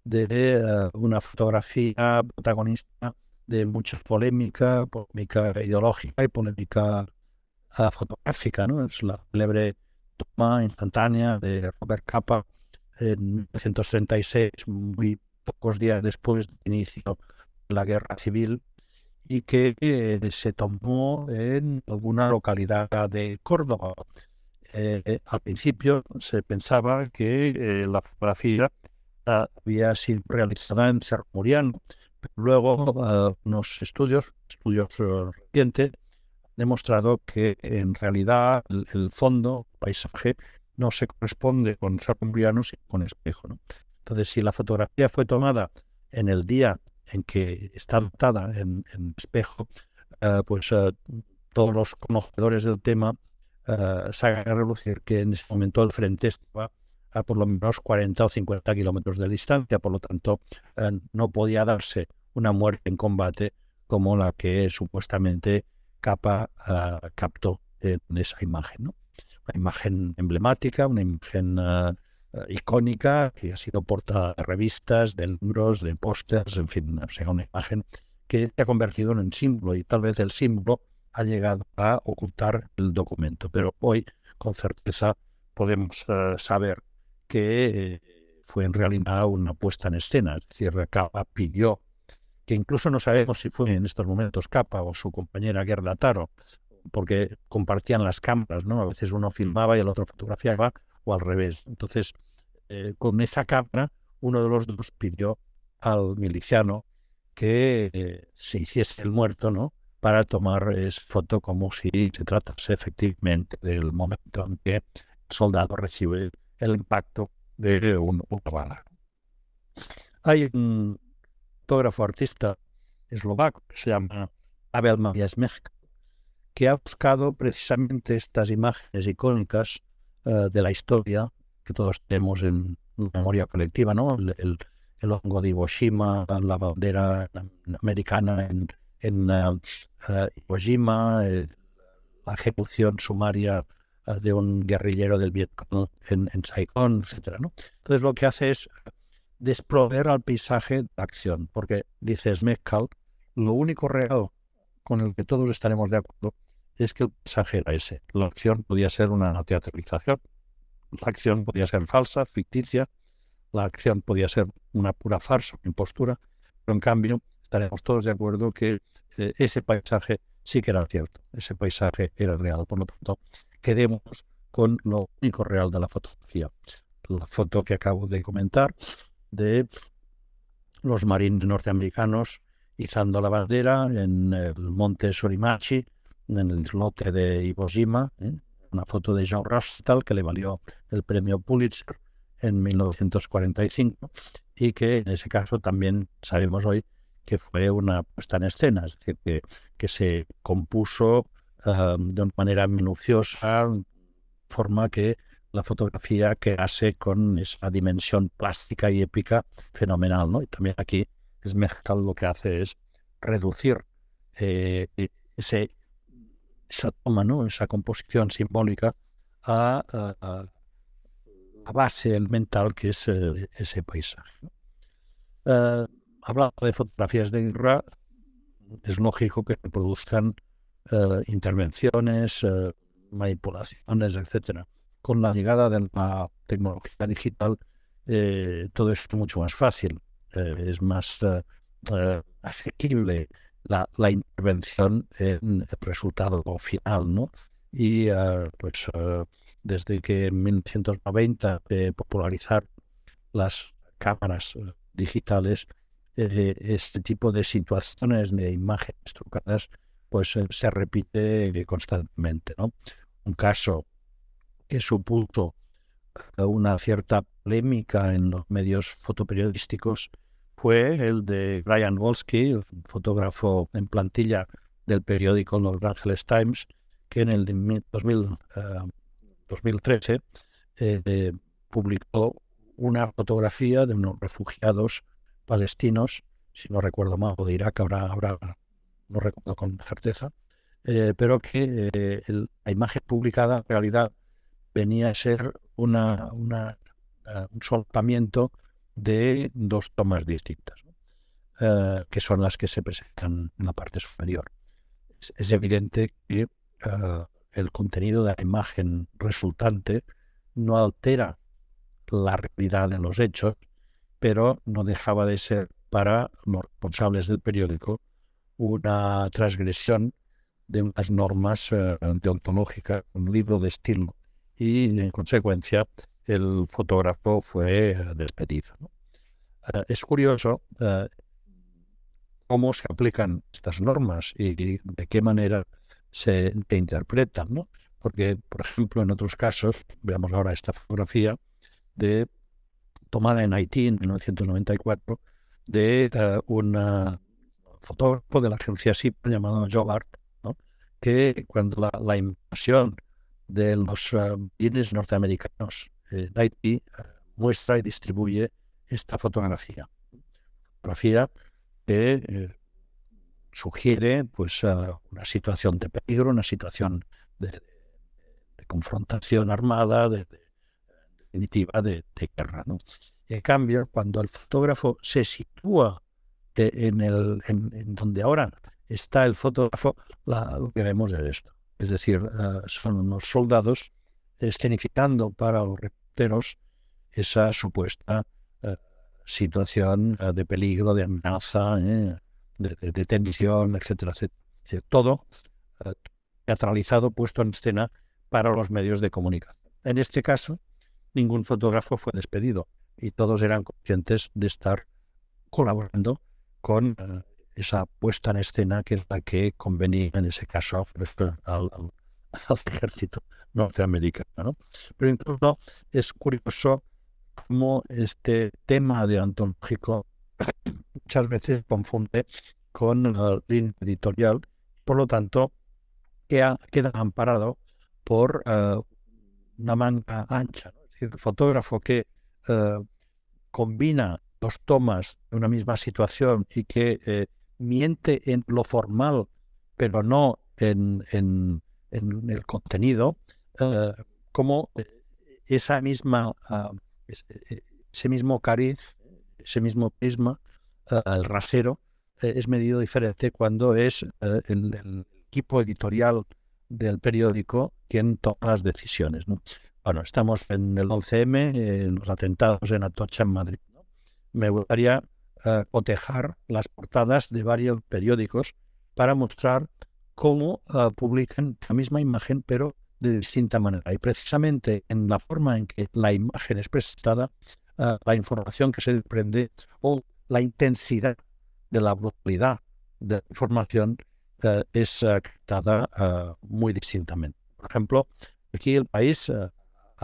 de una fotografía protagonista de mucha polémica, polémica ideológica y polémica ah, fotográfica, ¿no? Es la célebre toma instantánea de Robert Capa en 1936, muy pocos días después del inicio de la guerra civil, y que eh, se tomó en alguna localidad de Córdoba. Eh, al principio se pensaba que eh, la fotografía ah, había sido realizada en Cerro Muriano, Luego, eh, unos estudios, estudios eh, recientes, han demostrado que en realidad el, fondo, el paisaje, no se corresponde con sarcumbrianos y con espejo. Entonces, si la fotografía fue tomada en el día en que está adaptada en, espejo, eh, pues todos los conocedores del tema eh, a relucir que en ese momento el frente estaba a por lo menos 40 o 50 kilómetros de distancia. Por lo tanto, eh, no podía darse una muerte en combate como la que supuestamente Capa eh, captó en esa imagen. ¿no? Una imagen emblemática, una imagen eh, icónica que ha sido portada de revistas, de libros, de pósters, en fin, o sea, una imagen que se ha convertido en un símbolo y tal vez el símbolo ha llegado a ocultar el documento. Pero hoy, con certeza, podemos saber que fue en realidad una puesta en escena. Es decir, Capa pidió, que incluso no sabemos si fue en estos momentos Capa o su compañera Gerda Taro, porque compartían las cámaras, ¿no? A veces uno mm. filmaba y el otro fotografiaba, o al revés. Entonces, eh, con esa cámara, uno de los dos pidió al miliciano que eh, se hiciese el muerto, ¿no? Para tomar esa foto como si se tratase efectivamente del momento en que el soldado recibe el impacto de un bala. Hay un fotógrafo artista eslovaco que se llama Abel Marías que ha buscado precisamente estas imágenes icónicas eh, de la historia que todos tenemos en memoria colectiva, ¿no? El, hongo de Hiroshima, la bandera americana en, en eh, eh, la ejecución sumaria de un guerrillero del Vietcong en, en Saigón, etc. ¿no? Entonces lo que hace es desprover al paisaje de acción, porque dice Smekal, lo único real con el que todos estaremos de acuerdo es que el paisaje era ese. La acción podía ser una teatralización, la acción podía ser falsa, ficticia, la acción podía ser una pura farsa, impostura, pero en cambio estaremos todos de acuerdo que eh, ese paisaje sí que era cierto. Ese paisaje era real. Por lo tanto, quedemos con lo único real de la fotografía. La foto que acabo de comentar de los marines norteamericanos izando la bandera en el monte Surimachi, en el islote de Iwo Jima, ¿eh? una foto de John Rastal que le valió el premio Pulitzer en 1945 y que en ese caso también sabemos hoy que fue una puesta en escena, es decir, que, que se compuso ah, de una manera minuciosa, forma que la fotografía que hace con esa dimensión plástica y épica fenomenal, ¿no? Y también aquí Esmercal lo que hace es reducir eh, ese, esa toma, Esa composición simbólica a, a, la base elemental que es eh, ese paisaje. Ah, hablando de fotografías de guerra, es lógico que se produzcan eh, intervenciones, eh, manipulaciones, etcétera. Con la llegada de la tecnología digital, eh, todo esto es mucho más fácil, es más asequible la, intervención en el resultado final, ¿no? Y pues desde que en 1990 popularizar las cámaras digitales, este tipo de situaciones de imágenes trucadas pues eh, se repite constantemente. ¿no? Un caso que supuso eh, una cierta polémica en los medios fotoperiodísticos fue el de Brian Wolski, fotógrafo en plantilla del periódico Los Angeles Times, que en el 2013 eh, publicó una fotografía de unos refugiados palestinos, si no recuerdo mal, o de Irak, habrá, no recuerdo con certeza, eh, pero que eh, la imagen publicada en realidad venía a ser una, un soltamiento de dos tomas distintas, eh, que son las que se presentan en la parte superior. es evidente que el contenido de la imagen resultante no altera la realidad de los hechos, pero no dejaba de ser para los responsables del periódico una transgresión de unas normas eh, deontológicas, un libro de estilo. Y en consecuencia, el fotógrafo fue eh, despedido. Eh, es curioso cómo se aplican estas normas y, de qué manera se, se interpretan, ¿no? Porque, por ejemplo, en otros casos, veamos ahora esta fotografía de tomada en Haití en 1994 de eh, un ah, fotógrafo de la agencia SIP llamado Jobart que cuando la, invasión de los ah, bienes norteamericanos en Haití ah, muestra y distribuye esta fotografía. Fotografía que eh, sugiere pues, una situación de peligro, una situación de, confrontación armada, de de, guerra. ¿no? En cambio, cuando el fotógrafo se sitúa en, el, en, donde ahora está el fotógrafo, la, lo que vemos es esto. Es decir, eh, son unos soldados escenificando para los reporteros esa supuesta eh, situación eh, de peligro, de amenaza, de, de, tensión, etcétera, etcétera. todo teatralizado, puesto en escena para los medios de comunicación. En este caso, ningún fotógrafo fue despedido y todos eran conscientes de estar colaborando con eh, esa puesta en escena que es la que convenía en ese caso al, ejército norteamericano. ¿no? Pero incluso es curioso cómo este tema de antológico muchas veces confunde con la línea editorial, por lo tanto queda, amparado por eh, una manga ancha decir, fotógrafo que eh, combina dos tomas de una misma situación y que eh, miente en lo formal, pero no en, el contenido, eh, como esa misma, ah, ese mismo cariz, ese mismo prisma, el rasero, es medido diferente cuando es el, el equipo editorial del periódico quien toma las decisiones. ¿no? Bueno, estamos en el 11M, en eh, los atentados en Atocha, en Madrid. Me gustaría eh, cotejar las portadas de varios periódicos para mostrar cómo eh, publican la misma imagen, pero de distinta manera. Y precisamente en la forma en que la imagen es presentada, la información que se desprende o la intensidad de la brutalidad de la información es captada muy distintamente. Por ejemplo, aquí el país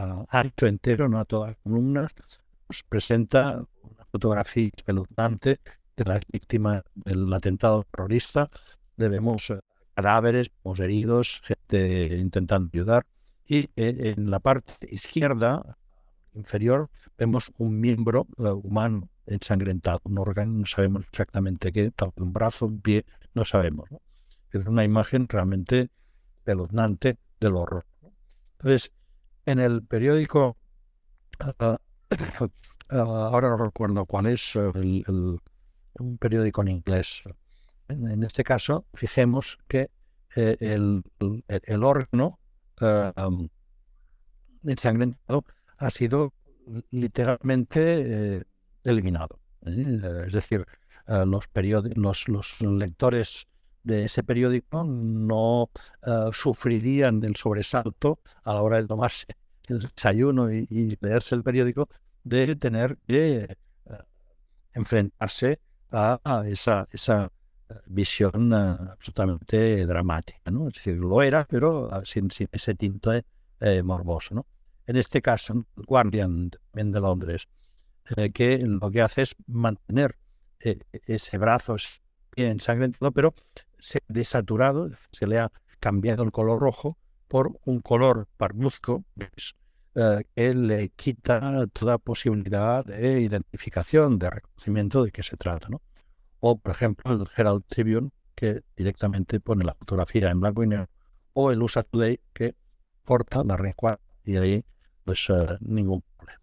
ancho acto entero, no a todas las columnas, nos pues presenta una fotografía espeluznante de las víctimas del atentado terrorista. vemos eh, cadáveres, heridos, gente intentando ayudar. Y eh, en la parte izquierda, inferior, vemos un miembro eh, humano ensangrentado, un órgano, no sabemos exactamente qué, un brazo, un pie, no sabemos. Es una imagen realmente espeluznante del horror. Entonces, en el periódico, ah, (coughs) ah, ahora no recuerdo cuál es, eh, un periódico en inglés. En, este caso, fijemos que eh, el, horno ensangrentado ha sido literalmente eh, eliminado. Es decir, los, los, los lectores de ese periódico no eh, sufrirían del sobresalto a la hora de tomarse (laughs) el desayuno y, leerse el periódico de tener que eh, enfrentarse a, esa, esa eh, visión absolutamente dramática. ¿no? Es decir, lo era, pero ah, sin, ese tinte morboso. ¿no? En este caso, el Guardian de Londres, que lo que hace es mantener e-, ese brazo, bien ensangrentado, pero desaturado, se le ha cambiado el color rojo por un color parduzco, pues, eh, que le quita toda posibilidad de identificación, de reconocimiento de qué se trata. ¿no? O, por ejemplo, el Herald Tribune, que directamente pone la fotografía en blanco y negro, o el USA Today, que corta la 4 y ahí, pues, eh, ningún problema.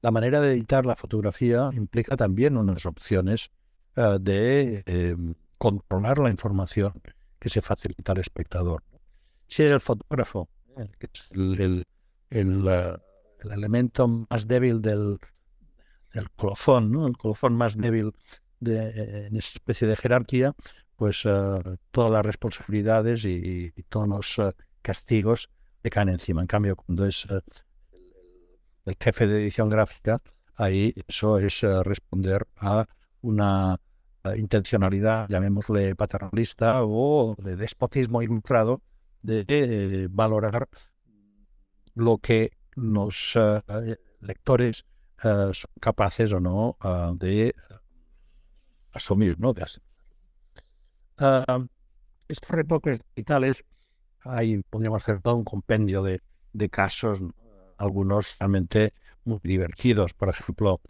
La manera de editar la fotografía implica también unas opciones eh, de em, controlar la información que se facilita al espectador. Si es el fotógrafo, el, elemento más débil del, colofón, ¿no? el colofón más débil de, en esa especie de jerarquía, pues eh, todas las responsabilidades y, todos los eh, castigos le caen encima. En cambio, cuando es eh, el jefe de edición gráfica, ahí eso es responder a una eh, intencionalidad, llamémosle paternalista, ah, o oh. de despotismo ilustrado, de, eh, valorar lo que los eh, lectores son capaces o no de asumir, ¿no? De ah, estos retoques digitales, ahí podríamos hacer todo un compendio de, de casos, algunos realmente muy divertidos. Por ejemplo,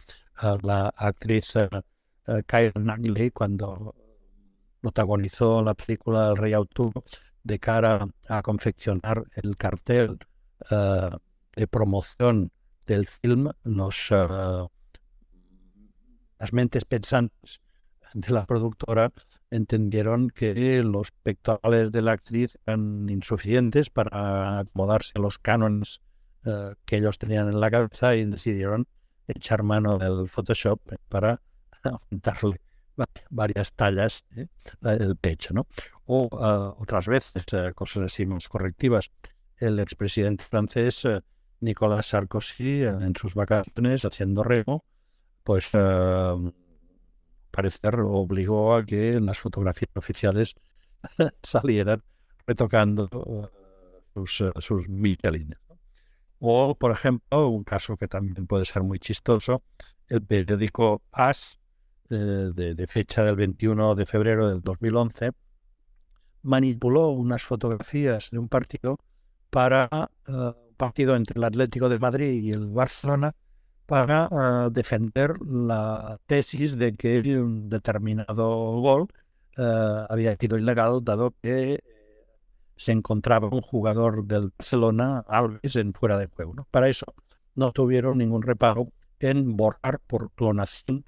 la actriz eh, Kyle Nagley cuando protagonizó la película El Rey Autónomo de cara a confeccionar el cartel eh, de promoción del film, los, eh, las mentes pensantes de la productora entendieron que los pectorales de la actriz eran insuficientes para acomodarse a los cánones que ellos tenían en la cabeza y decidieron echar mano del Photoshop para (laughs) darle varias tallas del ¿eh? pecho, ¿no? O ah, otras veces, eh, cosas así más correctivas. El expresidente francés eh, Nicolas Sarkozy, en sus vacaciones, haciendo remo, pues parecer obligó a que en las fotografías oficiales (laughs) salieran retocando sus, sus Michelin. O, por ejemplo, un caso que también puede ser muy chistoso, el periódico As de, fecha del 21 de febrero del 2011, manipuló unas fotografías de un partido para eh, partido entre el Atlético de Madrid y el Barcelona para eh, defender la tesis de que un determinado gol eh, había sido ilegal dado que se encontraba un jugador del Barcelona, Alves, en fuera de juego. Para eso no tuvieron ningún reparo en borrar por clonación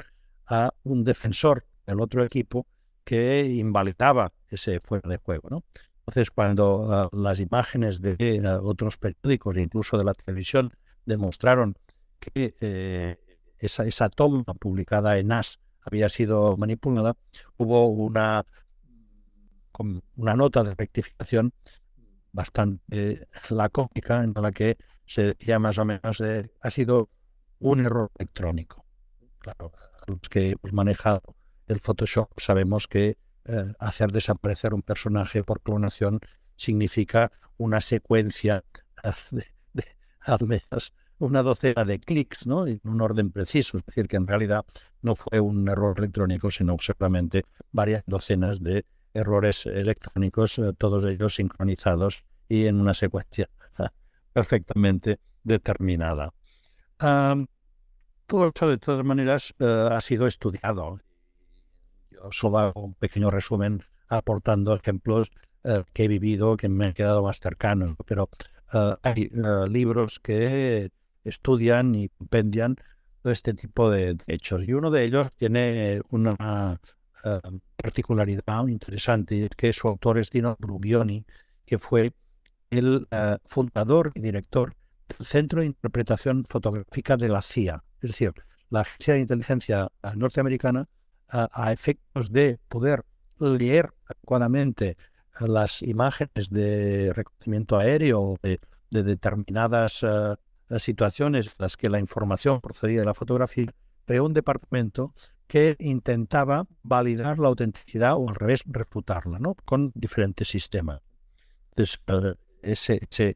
a un defensor del otro equipo que invalidaba ese fuera de juego. ¿no? Entonces, cuando ah, las imágenes de ah, otros periódicos, incluso de la televisión, demostraron que eh, esa, esa toma publicada en AS había sido manipulada, hubo una, una nota de rectificación bastante eh, lacónica en la que se decía más o menos ha sido un error electrónico. Claro, los que hemos manejado el Photoshop sabemos que eh, hacer desaparecer un personaje por clonación significa una secuencia (laughs) de, al menos una docena de clics, ¿no? En un orden preciso. Es decir, que en realidad no fue un error electrónico, sino solamente varias docenas de errores electrónicos, eh, todos ellos sincronizados y en una secuencia (laughs) perfectamente determinada. Todo esto, de todas maneras, eh, ha sido estudiado. Yo solo hago un pequeño resumen aportando ejemplos eh, que he vivido, que me han quedado más cercanos, pero eh, hay libros que estudian y compendian este tipo de, hechos. Y uno de ellos tiene una particularidad interesante, que su autor es Dino Brugioni, que fue el fundador y director del Centro de Interpretación Fotográfica de la CIA, es decir, la agencia de inteligencia norteamericana, a, efectos de poder leer adecuadamente las imágenes de reconocimiento aéreo de, de determinadas eh, situaciones en las que la información procedía de la fotografía, de un departamento que intentaba validar la autenticidad o al revés refutarla, ¿no? Con diferentes sistemas. Entonces, eh,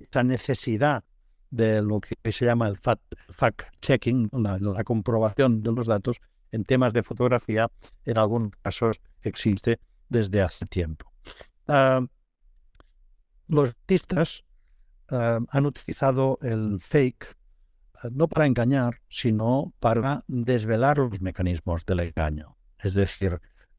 esa necesidad de lo que se llama el fact-checking, la, comprobación de los datos en temas de fotografía, en algunos casos existe desde hace tiempo. Ah, los artistas ah, han utilizado el fake ah, no para engañar, sino para desvelar los mecanismos del engaño. Es decir,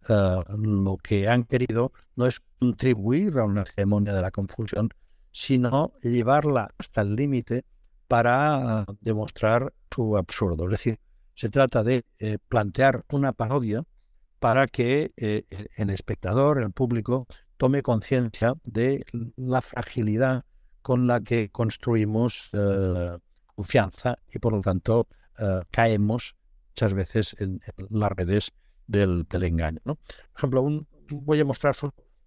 lo que han querido no es contribuir a una hegemonía de la confusión, sino llevarla hasta el límite para demostrar su absurdo. Es decir, se trata de eh, plantear una parodia para que eh, el espectador, el público, tome conciencia de la fragilidad con la que construimos eh, confianza y por lo tanto caemos muchas veces en, las redes del, engaño. Por ejemplo, voy a mostrar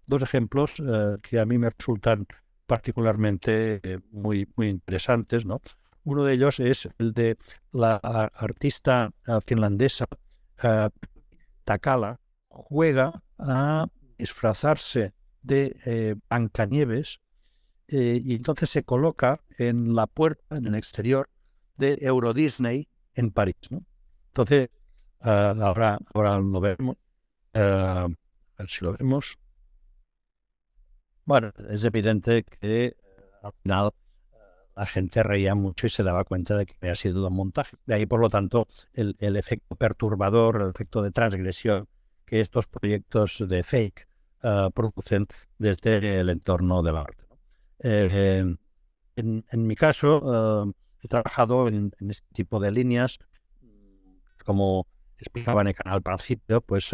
dos ejemplos que a mí me resultan particularmente eh, muy, muy interesantes. ¿no? Uno de ellos es el de la artista ah, finlandesa ah, Takala, juega a disfrazarse de eh, eh, y entonces se coloca en la puerta, en el exterior de Euro Disney en París. ¿no? Entonces, ah, ahora, ahora lo vemos. a ver si lo vemos. Bueno, es evidente que eh, al final eh, la gente reía mucho y se daba cuenta de que había sido un montaje. De ahí, por lo tanto, el, efecto perturbador, el efecto de transgresión que estos proyectos de fake eh, producen desde el entorno del arte. en, mi caso, he trabajado en, este tipo de líneas, como explicaba en el canal al principio, pues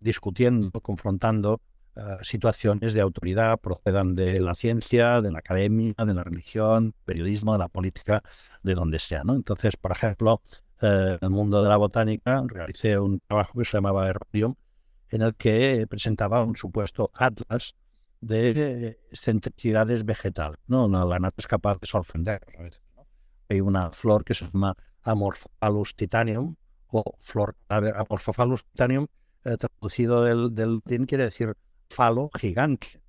discutiendo, confrontando eh, situaciones de autoridad, procedan de la ciencia, de la academia, de la religión, periodismo, de la política, de donde sea. Entonces, por ejemplo, eh, en el mundo de la botánica realicé un trabajo que se llamaba Herbarium, en el que presentaba un supuesto atlas de excentricidades vegetales. ¿no? La, la nata es capaz de sorprender Hay una flor que se llama Amorphallus titanium o flor, a titanium eh, traducido del, del quiere decir falo gigante.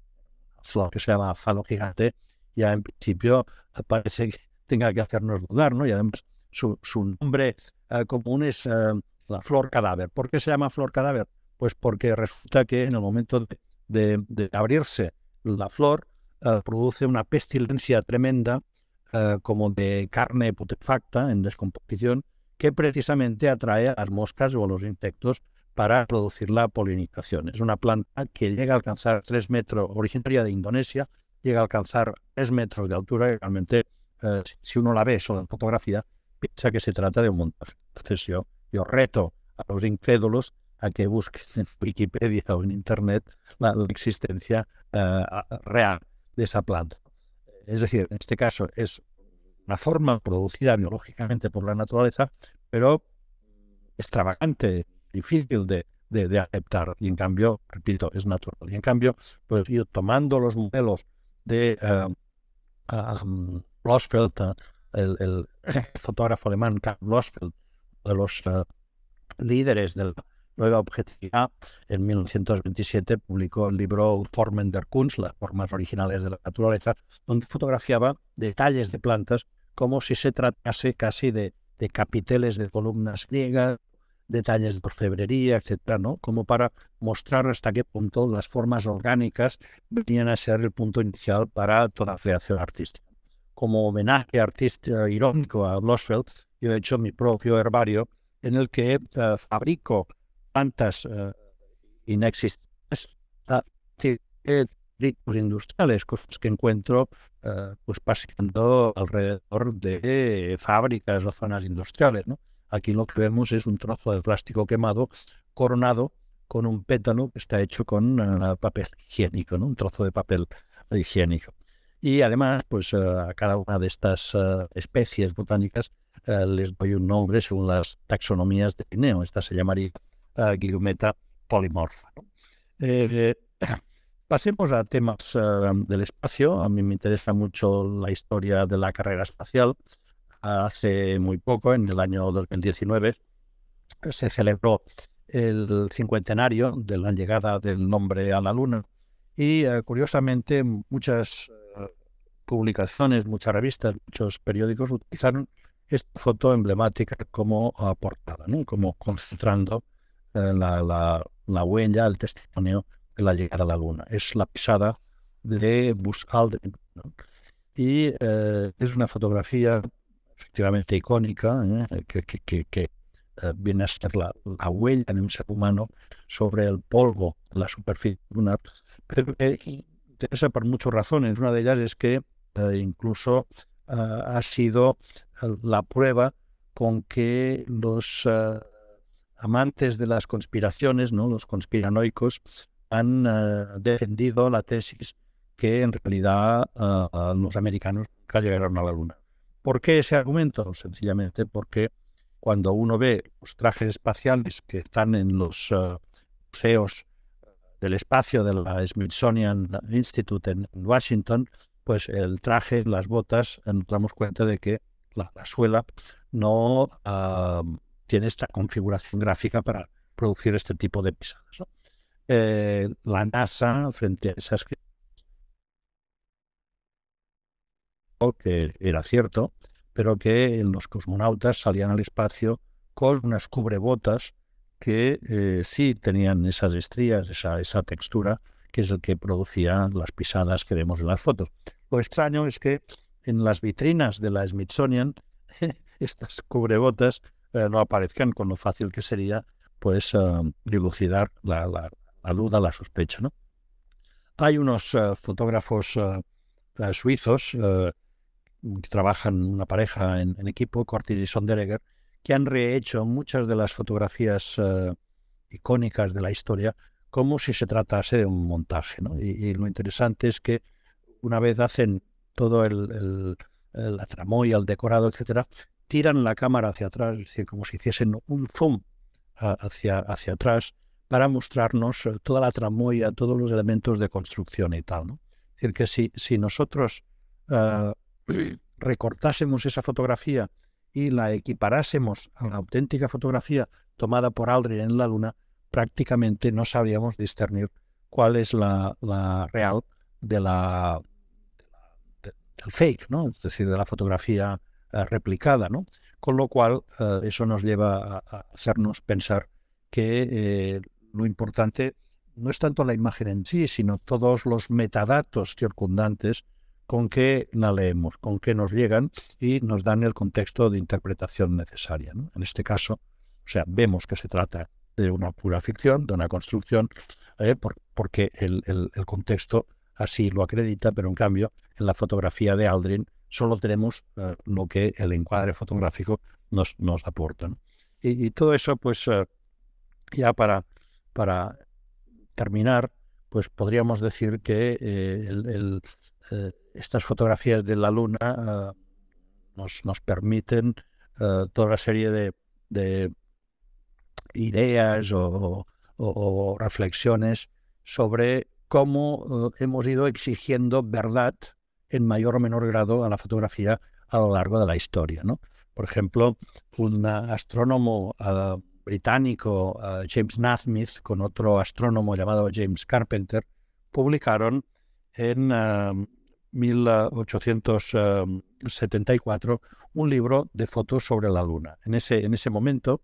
flor que se llama falo gigante, ya en principio eh, parece que (laughs) tenga que hacernos dudar, ¿no? Y además su, su nombre eh, común es eh, la flor cadáver. ¿Por qué se llama flor cadáver? Pues porque resulta que en el momento de, abrirse la flor produce una pestilencia tremenda como de carne putrefacta en descomposición que precisamente atrae a las moscas o a los insectos para producir la polinización. Es una planta que llega a alcanzar 3 metros, originaria de Indonesia, llega a alcanzar tres metros de altura y realmente eh, si uno la ve solo en fotografía, piensa que se trata de un montaje. Entonces yo, reto a los incrédulos a que busquen en Wikipedia o en Internet la, existencia eh, real de esa planta. Es decir, en este caso es una forma producida biológicamente por la naturaleza, pero extravagante, difícil de, de, aceptar. Y en cambio, repito, es natural. Y en cambio, pues yo tomando los modelos de Blosfeld, eh, ah, mm, ah, el, (coughs) fotógrafo alemán Karl Blosfeld, de los eh, líderes de la nueva objetividad, en 1927 publicó el libro Formen der Kunst, las formas originales de la naturaleza, donde fotografiaba detalles de plantas como si se tratase casi de, de capiteles de columnas griegas, detalles de orfebrería, etcétera, ¿no? Como para mostrar hasta qué punto las formas orgánicas venían a ser el punto inicial para toda creación artística. Como homenaje artístico irónico a Blossfeld... yo he hecho mi propio herbario en el que eh, fabrico plantas eh, inexistentes a ah, eh, industriales, cosas que encuentro pues paseando alrededor de fábricas o zonas industriales, ¿no? Aquí lo que vemos es un trozo de plástico quemado coronado con un pétalo que está hecho con eh, papel higiénico, un trozo de papel higiénico. Y además, pues eh, a cada una de estas eh, especies botánicas les doy un nombre según las taxonomías de Pineo. Esta se llamaría Guillumeta polimorfa. (clears throat) pasemos a temas del espacio. A mí me interesa mucho la historia de la carrera espacial hace muy poco, en el año 2019, se celebró el cincuentenario de la llegada del nombre a la Luna y eh, curiosamente muchas eh, publicaciones, muchas revistas, muchos periódicos utilizaron esta foto emblemática como ah, portada, como concentrando eh, la, huella, el testimonio de la llegada a la Luna. Es la pisada de Buzz Aldrin. Y es una fotografía efectivamente icónica, ¿eh? que, eh, viene a ser la, huella de un ser humano sobre el polvo, la superficie lunar. Pero eh, interesa por muchas razones. Una de ellas es que incluso ha sido la prueba con que los amantes de las conspiraciones, ¿no? los conspiranoicos, han defendido la tesis que en realidad los americanos nunca llegaron a la Luna. ¿Por qué ese argumento? Sencillamente porque cuando uno ve los trajes espaciales que están en los eh, museos eh, del espacio de la Smithsonian Institute en Washington, pues el traje, las botas, nos damos cuenta de que la, suela no ah, tiene esta configuración gráfica para producir este tipo de pisadas. Eh, la NASA, frente a esas que era cierto, pero que los cosmonautas salían al espacio con unas cubrebotas que eh, sí tenían esas estrías, esa, textura, que es el que producía las pisadas que vemos en las fotos. Lo extraño es que en las vitrinas de la Smithsonian (laughs) estas cubrebotas eh, no aparezcan con lo fácil que sería pues ah, dilucidar la, duda, la sospecha. ¿no? Hay unos ah, fotógrafos ah, suizos que trabajan una pareja en, equipo, Cortis y Sonderegger, que han rehecho muchas de las fotografías eh, icónicas de la historia como si se tratase de un montaje. ¿no? Y, lo interesante es que una vez hacen todo el, la tramoya, el decorado, etc., tiran la cámara hacia atrás, es decir, como si hiciesen un zoom hacia, hacia atrás para mostrarnos eh, toda la tramoya, todos los elementos de construcción y tal. ¿no? Es decir, que si, si nosotros eh, recortásemos esa fotografía y la equiparásemos a la auténtica fotografía tomada por Aldrin en la Luna, prácticamente no sabríamos discernir cuál es la, real de la, del fake, ¿no? es decir, de la fotografía eh, replicada. ¿no? Con lo cual, eh, eso nos lleva a, hacernos pensar que eh, lo importante no es tanto la imagen en sí, sino todos los metadatos circundantes con qué la leemos, con qué nos llegan y nos dan el contexto de interpretación necesaria. En este caso, o sea, vemos que se trata de una pura ficción, de una construcción, eh, porque el, contexto así lo acredita, pero en cambio, en la fotografía de Aldrin solo tenemos eh, lo que el encuadre fotográfico nos, nos aporta. Y, todo eso, pues, eh, ya para, para terminar, pues podríamos decir que el, estas fotografías de la Luna eh, nos, nos, permiten eh, toda una serie de, de ideas o, reflexiones sobre cómo eh, hemos ido exigiendo verdad en mayor o menor grado a la fotografía a lo largo de la historia. ¿no? Por ejemplo, un astrónomo británico, James nasmith con otro astrónomo llamado James Carpenter, publicaron en 1874 eh, un libro de fotos sobre la Luna. En ese, en ese momento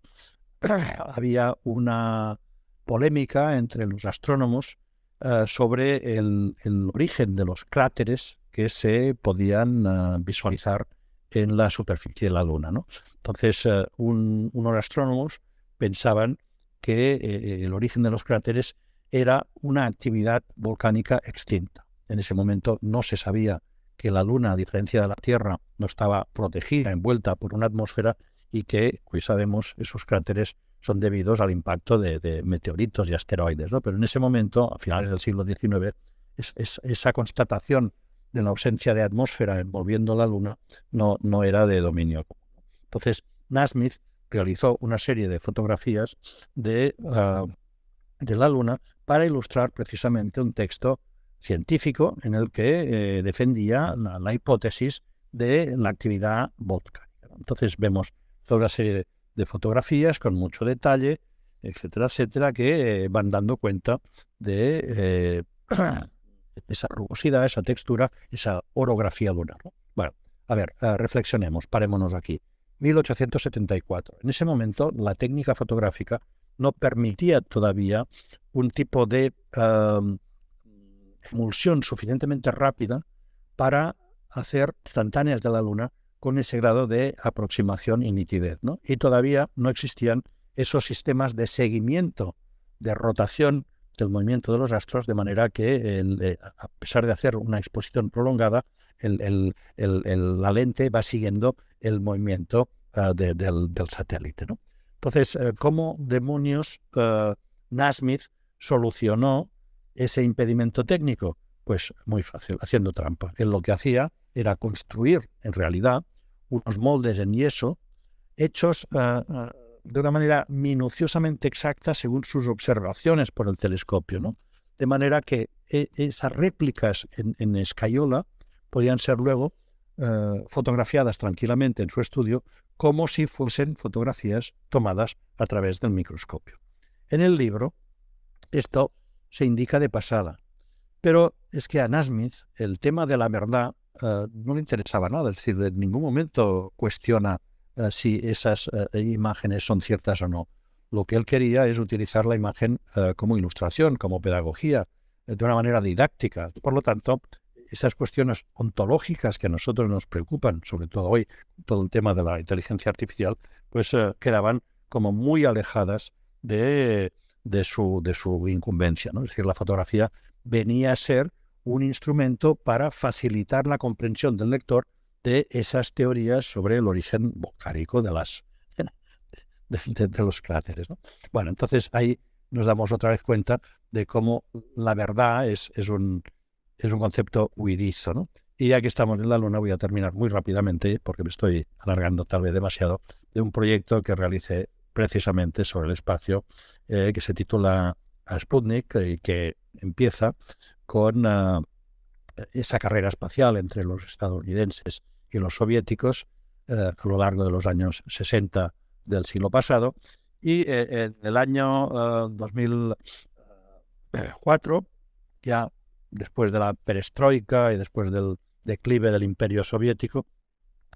(clears throat) había una polémica entre los astrónomos eh, sobre el, origen de los cráteres que se podían eh, visualizar en la superficie de la Luna. Entonces, unos astrónomos pensaban que el origen de los cráteres era una actividad volcánica extinta en ese momento no se sabía que la Luna, a diferencia de la Tierra, no estaba protegida, envuelta por una atmósfera y que, pues sabemos, esos cráteres son debidos al impacto de, meteoritos y asteroides. ¿no? Pero en ese momento, a finales del siglo XIX, esa constatación de la ausencia de atmósfera envolviendo la Luna no, era de dominio. Entonces, Nasmith realizó una serie de fotografías ah, de la Luna para ilustrar precisamente un texto científico en el que eh, defendía la, hipótesis de la actividad volcánica. Entonces vemos toda una serie de fotografías con mucho detalle, etcétera, etcétera, que eh, van dando cuenta de eh, (clears throat) esa rugosidad, esa textura, esa orografía lunar. Bueno, a ver, reflexionemos, parémonos aquí. 1874. En ese momento la técnica fotográfica no permitía todavía un tipo de emulsión suficientemente rápida para hacer instantáneas de la Luna con ese grado de aproximación y nitidez. ¿no? Y todavía no existían esos sistemas de seguimiento de rotación del movimiento de los astros, de manera que eh, a pesar de hacer una exposición prolongada, la lente va siguiendo el movimiento ah, del, satélite. ¿no? Entonces, eh, ¿cómo demonios ah, Nasmith solucionó ese impedimento técnico? Pues muy fácil, haciendo trampa. Él lo que hacía era construir, en realidad, unos moldes en yeso hechos ah, ah, de una manera minuciosamente exacta según sus observaciones por el telescopio, ¿no? De manera que e, esas réplicas en, escayola podían ser luego ah, fotografiadas tranquilamente en su estudio como si fuesen fotografías tomadas a través del microscopio. En el libro, esto se indica de pasada. Pero es que a Nasmith el tema de la verdad eh, no le interesaba nada, es decir, en ningún momento cuestiona eh, si esas eh, imágenes son ciertas o no. Lo que él quería es utilizar la imagen como ilustración, como pedagogía, de una manera didáctica. Por lo tanto, esas cuestiones ontológicas que a nosotros nos preocupan, sobre todo hoy, todo el tema de la inteligencia artificial, pues quedaban como muy alejadas de de su, de su incumbencia. ¿no? Es decir, la fotografía venía a ser un instrumento para facilitar la comprensión del lector de esas teorías sobre el origen volcánico de, las, (laughs) de, los cráteres. ¿no? Bueno, entonces ahí nos damos otra vez cuenta de cómo la verdad es, es, un, es un concepto huidizo. ¿no? Y ya que estamos en la Luna, voy a terminar muy rápidamente, porque me estoy alargando tal vez demasiado, de un proyecto que realicé precisamente sobre el espacio, eh, que se titula Sputnik eh, y que empieza con ah, esa carrera espacial entre los estadounidenses y los soviéticos eh, a lo largo de los años 60 del siglo pasado. Y en el año 2004, ah, ah, ya después de la perestroika y después del declive del imperio soviético,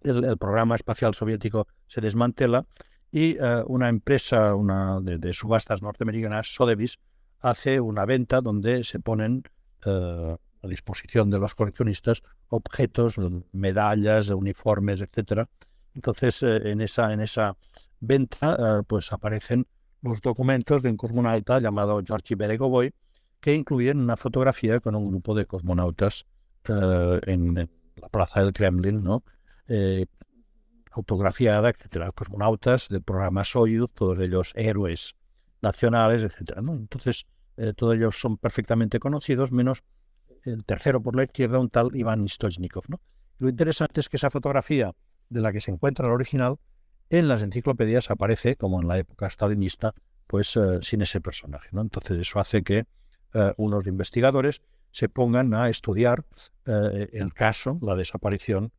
el programa espacial soviético se desmantela y eh, una empresa una de, subastas norteamericanas, Sotheby's, hace una venta donde se ponen eh, a disposición de los coleccionistas objetos, medallas, uniformes, etcétera. Entonces, eh, en esa en esa venta, pues aparecen los documentos de un cosmonauta llamado Georgi Beregovoy, que incluyen una fotografía con un grupo de cosmonautas en la plaza del Kremlin, ¿no? autografiada, etcétera, cosmonautas del programa Soyuz, todos ellos héroes nacionales, etcétera. ¿no? Entonces, eh, todos ellos son perfectamente conocidos, menos el tercero por la izquierda, un tal Iván Istochnikov. ¿no? Lo interesante es que esa fotografía de la que se encuentra el original, en las enciclopedias aparece, como en la época stalinista, pues eh, sin ese personaje. Entonces, eso hace que eh, unos investigadores se pongan a estudiar el caso, la desaparición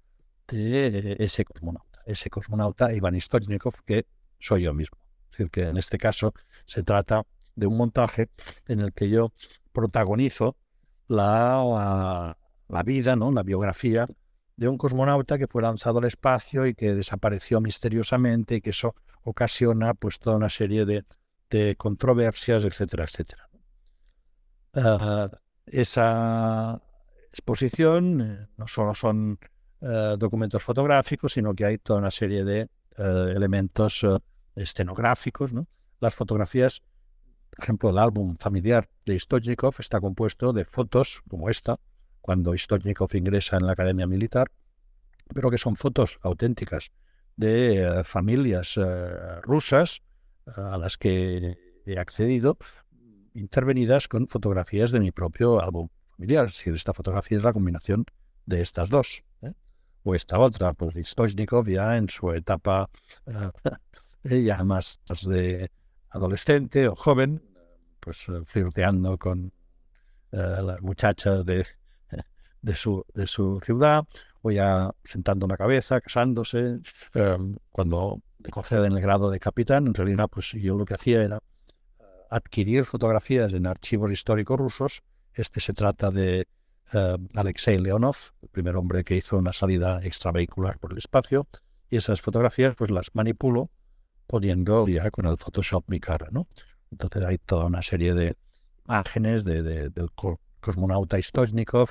de ese cosmonauta ese cosmonauta Iván Istochnikov, que soy yo mismo. Es decir, que en este caso se trata de un montaje en el que yo protagonizo la, la, vida, ¿no? la biografía de un cosmonauta que fue lanzado al espacio y que desapareció misteriosamente y que eso ocasiona pues toda una serie de, controversias, etcétera, etcétera. Ah, esa exposición eh, no solo son eh, documentos fotográficos, sino que hay toda una serie de eh, elementos eh, escenográficos, ¿no? Las fotografías, por ejemplo, el álbum familiar de Stojnikov está compuesto de fotos como esta, cuando Stojnikov ingresa en la Academia Militar, pero que son fotos auténticas de familias rusas a las que he accedido, intervenidas con fotografías de mi propio álbum familiar. Es esta fotografía es la combinación de estas dos. ¿eh? o esta otra, pues Stoichnikov ya en su etapa eh, (laughs) eh, ya más de adolescente o joven, pues eh, flirteando con las muchachas (laughs) de, su, de su ciudad, o ya sentando una cabeza, casándose, em, cuando conceden el grado de capitán, en realidad pues yo lo que hacía era adquirir fotografías en archivos históricos rusos, este se trata de eh, Alexei Leonov, el primer hombre que hizo una salida extravehicular por el espacio, y esas fotografías pues las manipulo poniendo ya con el Photoshop mi cara, ¿no? Entonces hay toda una serie de imágenes de, del cosmonauta Istochnikov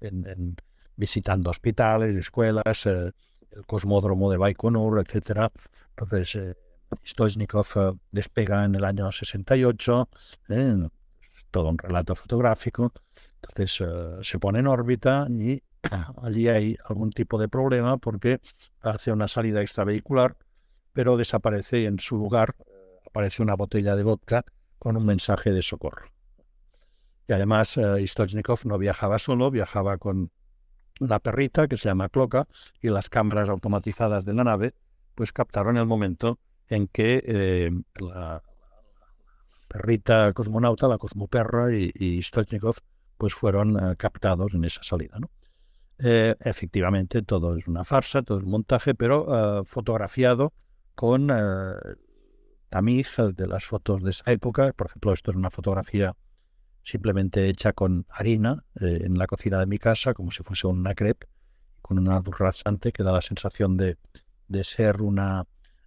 en, visitando hospitales, escuelas, eh, el cosmódromo de Baikonur, etcétera. Entonces, eh, eh despega en el año 68, eh, todo un relato fotográfico, entonces eh, se pone en órbita y (clears throat) allí hay algún tipo de problema porque hace una salida extravehicular, pero desaparece y en su lugar aparece una botella de vodka con un mensaje de socorro. Y además, eh, no viajaba solo, viajaba con una perrita que se llama Cloca y las cámaras automatizadas de la nave pues captaron el momento en que eh, la perrita cosmonauta, la cosmoperra y, y pues fueron eh, captados en esa salida. Eh, efectivamente, todo es una farsa, todo es un montaje, pero eh, fotografiado con tamiz de las fotos de esa época. Por ejemplo, esto es una fotografía simplemente hecha con harina en la cocina de mi casa, como si fuese una crepe, con una rasante que da la sensación de, de ser una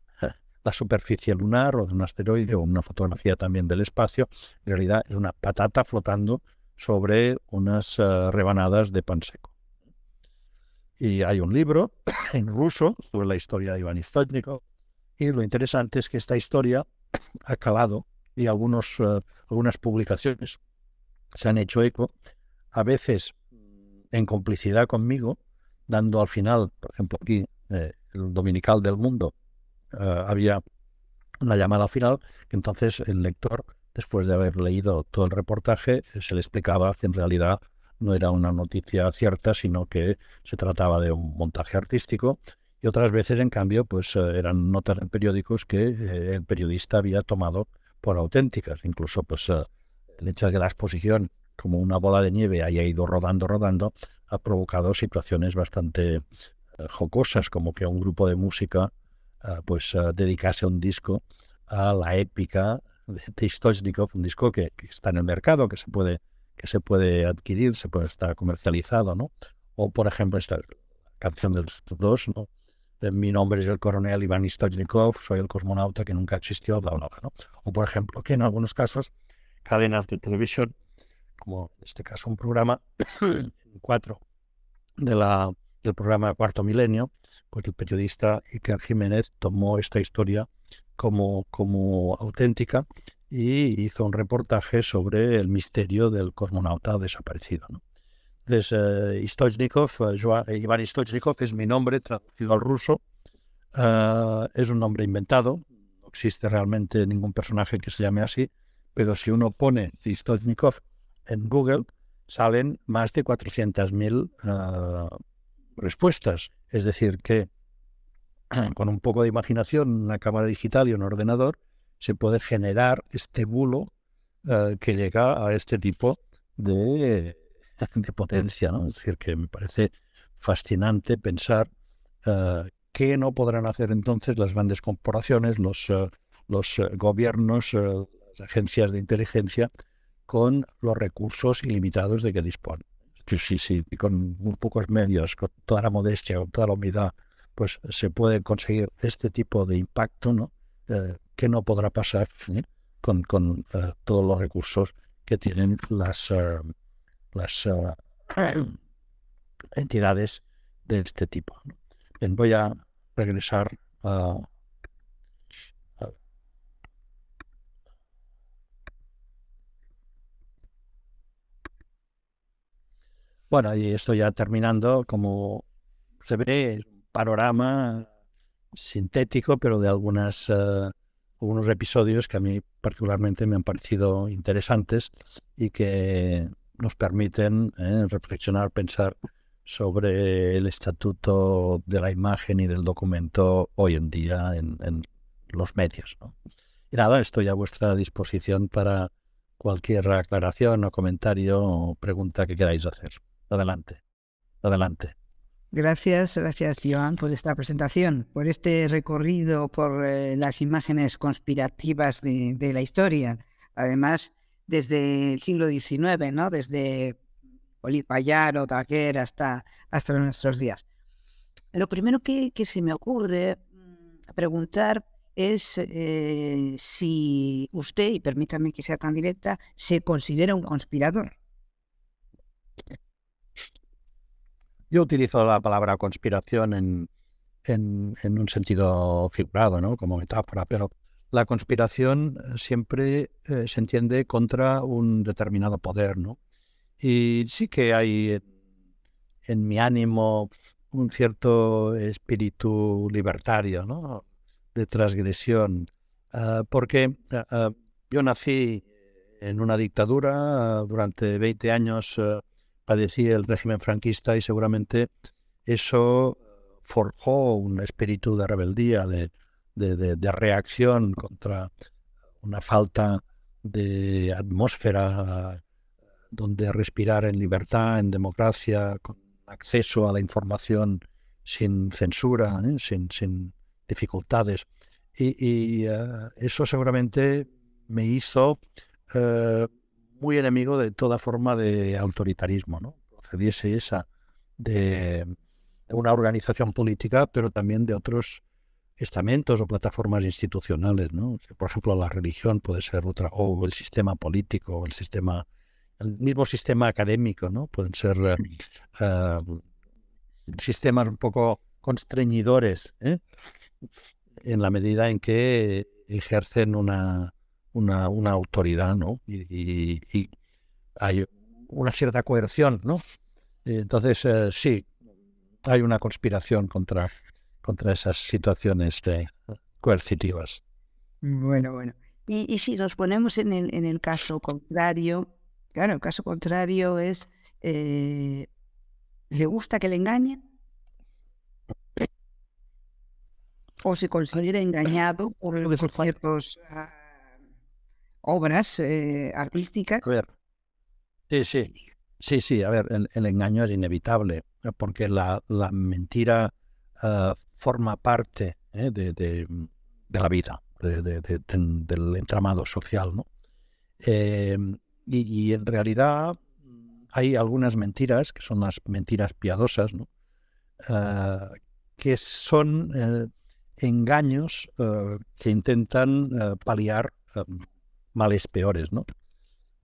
(laughs) la superficie lunar o de un asteroide o una fotografía también del espacio. En realidad es una patata flotando sobre unas eh, rebanadas de pan seco. Y hay un libro (coughs) en ruso sobre la historia de Iván Istotnikov, y lo interesante es que esta historia (coughs) ha calado y algunos, eh, algunas publicaciones se han hecho eco, a veces en complicidad conmigo, dando al final, por ejemplo, aquí eh, el Dominical del Mundo había una llamada final, que entonces el lector después de haber leído todo el reportaje, se le explicaba que en realidad no era una noticia cierta, sino que se trataba de un montaje artístico. Y otras veces, en cambio, pues eh, eran notas en periódicos que eh, el periodista había tomado por auténticas. Incluso, pues, eh, el hecho de que la exposición, como una bola de nieve, haya ido rodando, rodando, ha provocado situaciones bastante jocosas, como que un grupo de música pues dedicase un disco a la épica de, un disco que, está en el mercado, que se puede, que se puede adquirir, se puede estar comercializado, ¿no? O, por ejemplo, esta canción de los dos, ¿no? De Mi nombre es el coronel Iván Stochnikov, soy el cosmonauta que nunca existió, bla, bla, bla, ¿no? O, por ejemplo, que en algunos casos, cadenas de televisión, como en este caso un programa, (coughs) cuatro de la del programa Cuarto Milenio, pues el periodista Iker Jiménez tomó esta historia como, como auténtica y hizo un reportaje sobre el misterio del cosmonauta desaparecido. ¿no? Eh, eh, eh, Iván es mi nombre traducido al ruso, es un nombre inventado, no existe realmente ningún personaje que se llame así, pero si uno pone Stoichnikov en Google, salen más de 400.000 respuestas. Es decir, que (clears throat) con un poco de imaginación, una cámara digital y un ordenador, se puede generar este bulo eh, que llega a este tipo (laughs) de, potencia. ¿no? Es decir, que me parece fascinante pensar eh, qué no podrán hacer entonces las grandes corporaciones, los, eh, los gobiernos, las agencias de inteligencia, con los recursos ilimitados de que disponen sí, sí, con muy pocos medios, con toda la modestia, con toda la humildad, pues se puede conseguir este tipo de impacto, ¿no? Eh, que no podrá pasar eh? con, eh, todos los recursos que tienen las, las entidades de este tipo. Bien, voy a regresar a Bueno, y esto ya terminando, como se ve, es un panorama sintético, pero de algunas, eh, algunos episodios que a mí particularmente me han parecido interesantes y que nos permiten eh, reflexionar, pensar sobre el estatuto de la imagen y del documento hoy en día en, los medios. Y nada, estoy a vuestra disposición para cualquier aclaración o comentario o pregunta que queráis hacer. Adelante, adelante. Gracias, gracias Joan por esta presentación, por este recorrido por eh, las imágenes conspirativas de, la historia. Además, desde el siglo XIX, ¿no? desde Payar o Taguer hasta, nuestros días. Lo primero que, se me ocurre mm, preguntar es eh, si usted, y permítame que sea tan directa, se considera un conspirador. Yo utilizo la palabra conspiración en, un sentido figurado, ¿no? como metáfora, pero la conspiración eh, siempre eh, se entiende contra un determinado poder. ¿no? Y sí que hay en mi ánimo un cierto espíritu libertario, ¿no? de transgresión, ah, porque ah, ah, yo nací en una dictadura, durante 20 años decía el régimen franquista y seguramente eso forjó un espíritu de rebeldía, de, reacción contra una falta de atmósfera donde respirar en libertad, en democracia, con acceso a la información sin censura, ¿eh? sin, sin, dificultades. Y, eh, eso seguramente me hizo eh, muy enemigo de toda forma de autoritarismo, ¿no? Procediese esa de, una organización política, pero también de otros estamentos o plataformas institucionales, ¿no? Por ejemplo, la religión puede ser otra, o el sistema político, o el sistema, el mismo sistema académico, ¿no? Pueden ser eh, mm. eh, sistemas un poco constreñidores, ¿eh? en la medida en que ejercen una, una, una autoridad, ¿no? Y, hay una cierta coerción, ¿no? Entonces, eh, sí, hay una conspiración contra, contra esas situaciones coercitivas. Bueno, bueno. Y, si nos ponemos en el, en el caso contrario, claro, el caso contrario es, eh, ¿le gusta que le engañen? ¿O se considera engañado por, por ciertos ah, obras eh, artísticas. Sí, sí. Sí, sí, a ver, el, engaño es inevitable, eh, porque la, mentira ah, forma parte eh, mm, de, la vida, del entramado social, ¿no? y, en realidad mm, hay algunas mentiras, que son las mentiras piadosas, ¿no? Ah, que son engaños ah, que intentan paliar males peores, ¿no?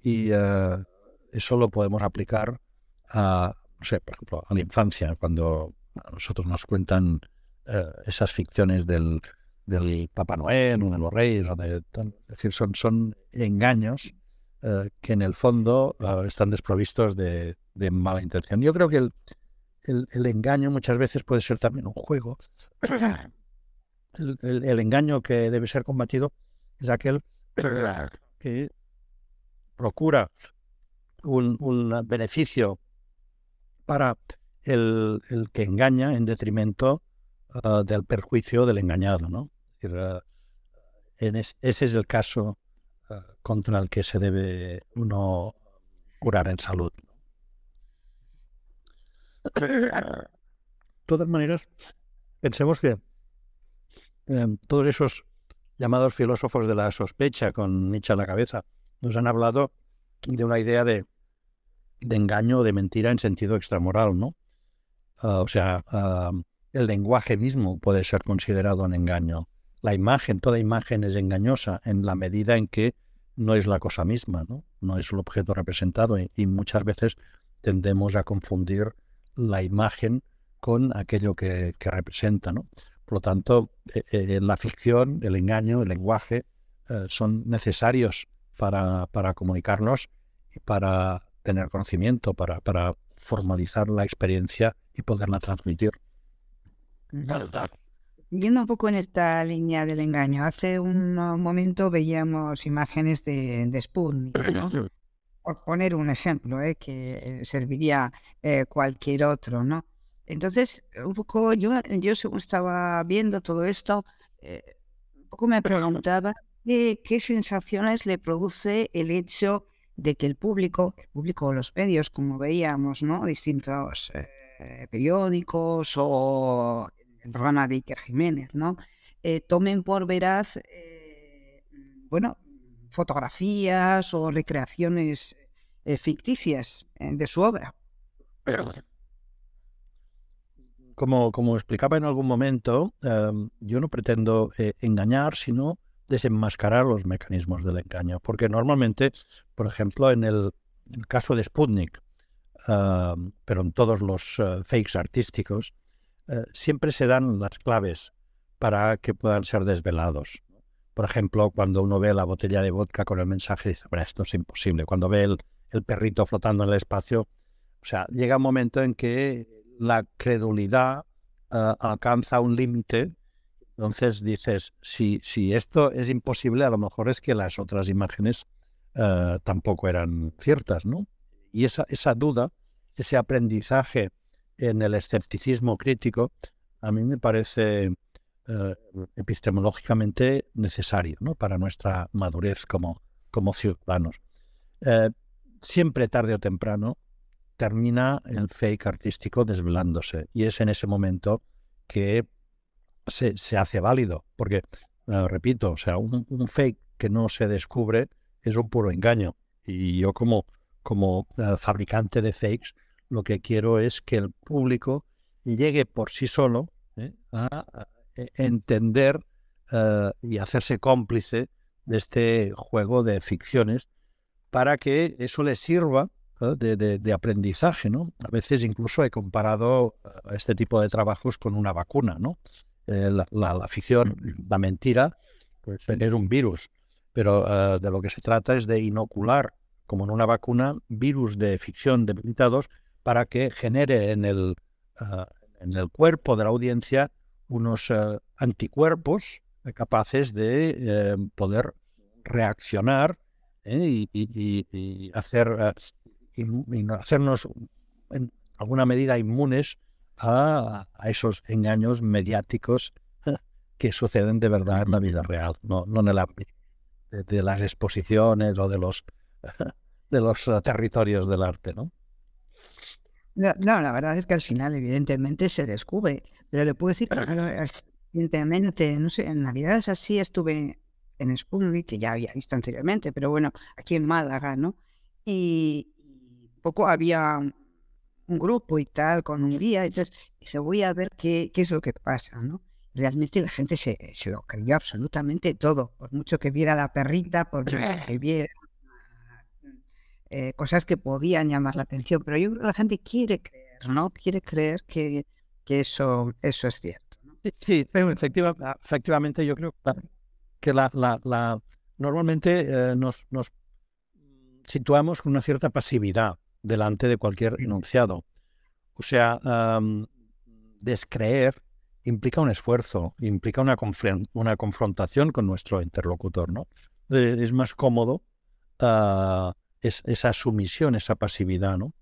Y eh, eso lo podemos aplicar a, no sé, por ejemplo, a la infancia, cuando nosotros nos cuentan eh, esas ficciones del, del Papá Noel o de los Reyes, o de, es decir, son, son engaños eh, que en el fondo están desprovistos de, mala intención. Yo creo que el, engaño muchas veces puede ser también un juego. el engaño que debe ser combatido es aquel que (laughs) procura un, un, beneficio para el, que engaña en detrimento ah, del perjuicio del engañado. Ah, ese es el caso ah, contra el que se debe uno curar en salud. De todas maneras, pensemos que em, todos esos llamados filósofos de la sospecha, con Nietzsche en la cabeza. Nos han hablado de una idea de, engaño o de mentira en sentido extramoral, ¿no? Ah, o sea, ah, el lenguaje mismo puede ser considerado un engaño. La imagen, toda imagen es engañosa en la medida en que no es la cosa misma, ¿no? No es el objeto representado y, muchas veces tendemos a confundir la imagen con aquello que, que representa, ¿no? Por lo tanto, eh, eh, la ficción, el engaño, el lenguaje eh, son necesarios para, comunicarnos y para tener conocimiento, para, formalizar la experiencia y poderla transmitir. Yendo un poco en esta línea del engaño, hace un momento veíamos imágenes de, de Sputnik, (clears throat) Por poner un ejemplo, que serviría cualquier otro, ¿no? Entonces, un poco yo, yo según estaba viendo todo esto, eh, un poco me preguntaba qué, sensaciones le produce el hecho de que el público, el público o los medios, como veíamos, ¿no? Distintos eh, periódicos o el programa de Iker Jiménez, ¿no? Eh, tomen por veraz, bueno, fotografías o recreaciones ficticias de su obra como, explicaba en algún momento, em, yo no pretendo eh, engañar, sino desenmascarar los mecanismos del engaño, porque normalmente, por ejemplo, en el, caso de Sputnik, em, pero en todos los eh, fakes artísticos, eh, siempre se dan las claves para que puedan ser desvelados. Por ejemplo, cuando uno ve la botella de vodka con el mensaje, dice, esto es imposible. Cuando ve el, el perrito flotando en el espacio, o sea, llega un momento en que la credulidad eh, alcanza un límite. Entonces dices, si, si esto es imposible, a lo mejor es que las otras imágenes eh, tampoco eran ciertas, ¿no? Y esa, esa duda, ese aprendizaje en el escepticismo crítico, a mí me parece eh, epistemológicamente necesario para nuestra madurez como, como ciudadanos. siempre tarde o temprano termina el fake artístico desvelándose y es en ese momento que se, hace válido, porque, eh, repito, o sea, un, fake que no se descubre es un puro engaño y yo como, como eh, fabricante de fakes lo que quiero es que el público llegue por sí solo ¿eh? a, e, entender y hacerse cómplice de este juego de ficciones para que eso le sirva de, aprendizaje, ¿no? A veces incluso he comparado eh, este tipo de trabajos con una vacuna, ¿no? Eh, la, ficción, la mentira, pues eh, es un virus, pero de lo que se trata es de inocular, como en una vacuna, virus de ficción debilitados para que genere en el, en el cuerpo de la audiencia unos anticuerpos capaces de poder reaccionar Y, hacer y, hacernos en alguna medida inmunes a, esos engaños mediáticos (laughs) que suceden de verdad en la vida real, no, no en el ámbito de, las exposiciones o de los, (laughs) de los territorios del arte, ¿no? No, la verdad es que al final evidentemente se descubre, pero le puedo decir que evidentemente, no sé, en Navidades así estuve en Spurley, que ya había visto anteriormente, pero bueno, aquí en Málaga, ¿no? Y, poco había un grupo y tal, con un guía, entonces dije, voy a ver qué, qué es lo que pasa, ¿no? Realmente la gente se, se lo creyó absolutamente todo, por mucho que viera la perrita, por que viera eh, cosas que podían llamar la atención, pero yo creo que la gente quiere creer, ¿no? Quiere creer que, que eso, eso es cierto. Sí, efectivamente yo creo que la, la, normalmente eh, nos, nos situamos con una cierta pasividad delante de cualquier enunciado. O sea, descreer implica un esfuerzo, implica una, confrontación con nuestro interlocutor, ¿no? Eh, es más cómodo ah, esa sumisión, esa pasividad, ¿no?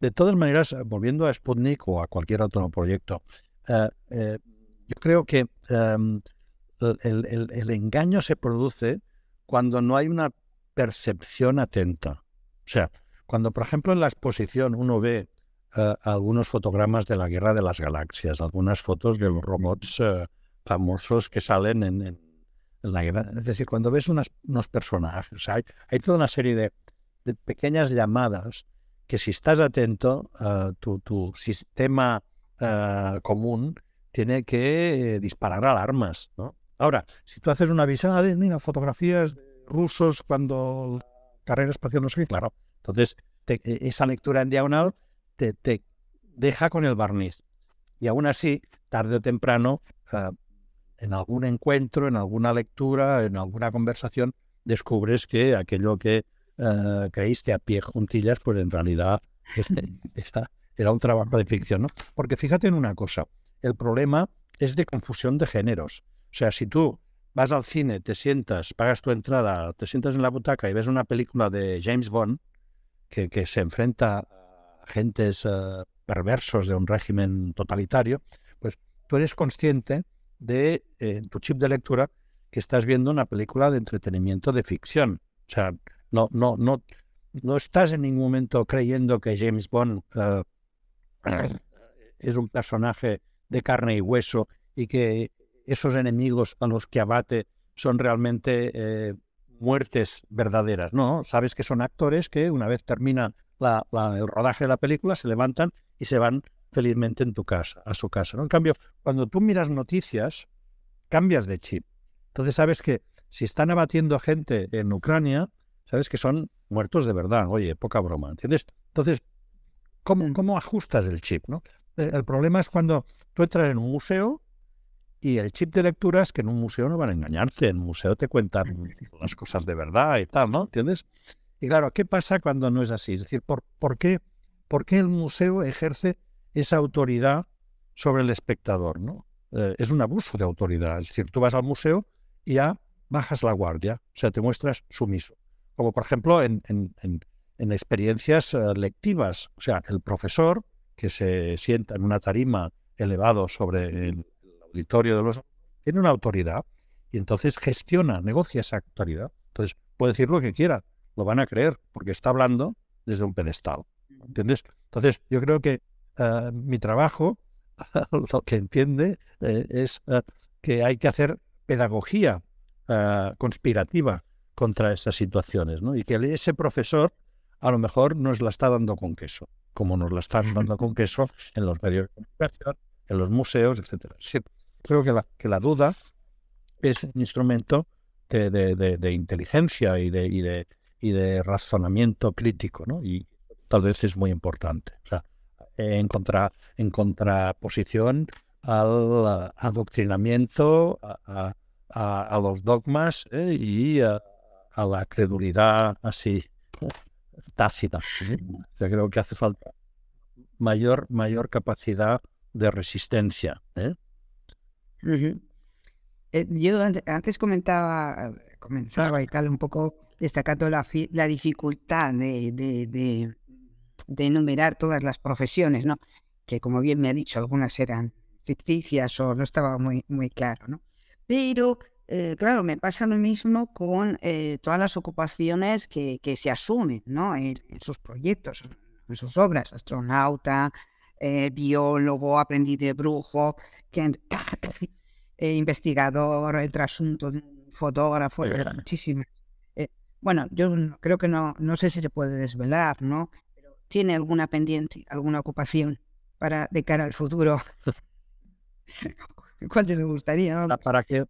De todas maneras, volviendo a Sputnik o a cualquier otro proyecto, eh, eh, yo creo que em, el, el, engaño se produce cuando no hay una percepción atenta. O sea, cuando, por ejemplo, en la exposición uno ve eh, algunos fotogramas de la Guerra de las Galaxias, algunas fotos de los robots eh, famosos que salen en, la guerra, es decir, cuando ves unos personajes, hay, toda una serie de, pequeñas llamadas que si estás atento, eh, tu, sistema común tiene que disparar alarmas. Ahora, si tú haces una visada, mira, fotografías rusos cuando carrera espacial no sé claro, entonces, e, esa lectura en diagonal te, deja con el barniz. Y aún así, tarde o temprano, en algún encuentro, en alguna lectura, en alguna conversación, descubres que aquello que eh, creíste a pie juntillas, pues en realidad era, (laughs) era un trabajo de ficción. ¿no? Porque fíjate en una cosa, el problema es de confusión de géneros. O sea, si tú vas al cine, te sientas, pagas tu entrada, te sientas en la butaca y ves una película de James Bond, que, se enfrenta a agentes eh, perversos de un régimen totalitario, pues tú eres consciente de, en eh, tu chip de lectura, que estás viendo una película de entretenimiento de ficción. O sea, no, no, no, no estás en ningún momento creyendo que James Bond eh, es un personaje de carne y hueso y que esos enemigos a los que abate son realmente muertes verdaderas, no, sabes que son actores que una vez termina la, el rodaje de la película se levantan y se van felizmente en tu casa, a su casa. ¿no? En cambio, cuando tú miras noticias, cambias de chip. Entonces sabes que si están abatiendo gente en Ucrania, sabes que son muertos de verdad. Oye, poca broma, ¿entiendes? Entonces, ¿cómo, mm. cómo ajustas el chip? ¿no? Eh, el problema es cuando tú entras en un museo y el chip de lecturas que en un museo no van a engañarte, en un museo te cuentan las cosas de verdad y tal, ¿no? ¿Entiendes? Y claro, ¿qué pasa cuando no es así? Es decir, ¿por, qué, por el museo ejerce esa autoridad sobre el espectador, ¿no? Eh, es un abuso de autoridad. Es decir, tú vas al museo y ya bajas la guardia, o sea, te muestras sumiso. Como por ejemplo en, experiencias eh, lectivas, o sea, el profesor que se sienta en una tarima elevado sobre el auditorio de los tiene una autoridad y entonces gestiona, negocia esa autoridad. Entonces puede decir lo que quiera, lo van a creer porque está hablando desde un pedestal. ¿Entiendes? Entonces yo creo que eh, mi trabajo, (laughs) lo que entiende, eh, es eh, que hay que hacer pedagogía conspirativa contra esas situaciones, ¿no? Y que ese profesor a lo mejor nos la está dando con queso, como nos la están dando con queso en los medios de comunicación, en los museos, etcétera creo que la, que la duda es un instrumento de, de, de, inteligencia y de, y, de, y de razonamiento crítico, ¿no? Y tal vez es muy importante. O sea, en, contra, en contraposición al adoctrinamiento, a, a, los dogmas ¿eh? y a, la credulidad así tácita. O creo que hace falta mayor, mayor capacidad de resistencia. ¿eh? Eh, yo antes comentaba, comenzaba y tal, un poco destacando la, dificultad de, de, enumerar todas las profesiones, ¿no? Que como bien me ha dicho, algunas eran ficticias o no estaba muy, muy claro, ¿no? Pero eh, claro, me pasa lo mismo con eh, todas las ocupaciones que, se asumen ¿no? en, en, sus proyectos, en sus obras, astronauta, eh, biólogo, aprendiz de brujo, que, (laughs) investigador, el trasunto, fotógrafo, muchísimas. Eh, bueno, yo creo que no, no sé si se puede desvelar, ¿no? Pero tiene alguna pendiente, alguna ocupación para de cara al futuro. (laughs) ¿Cuál te gustaría? Ah, para que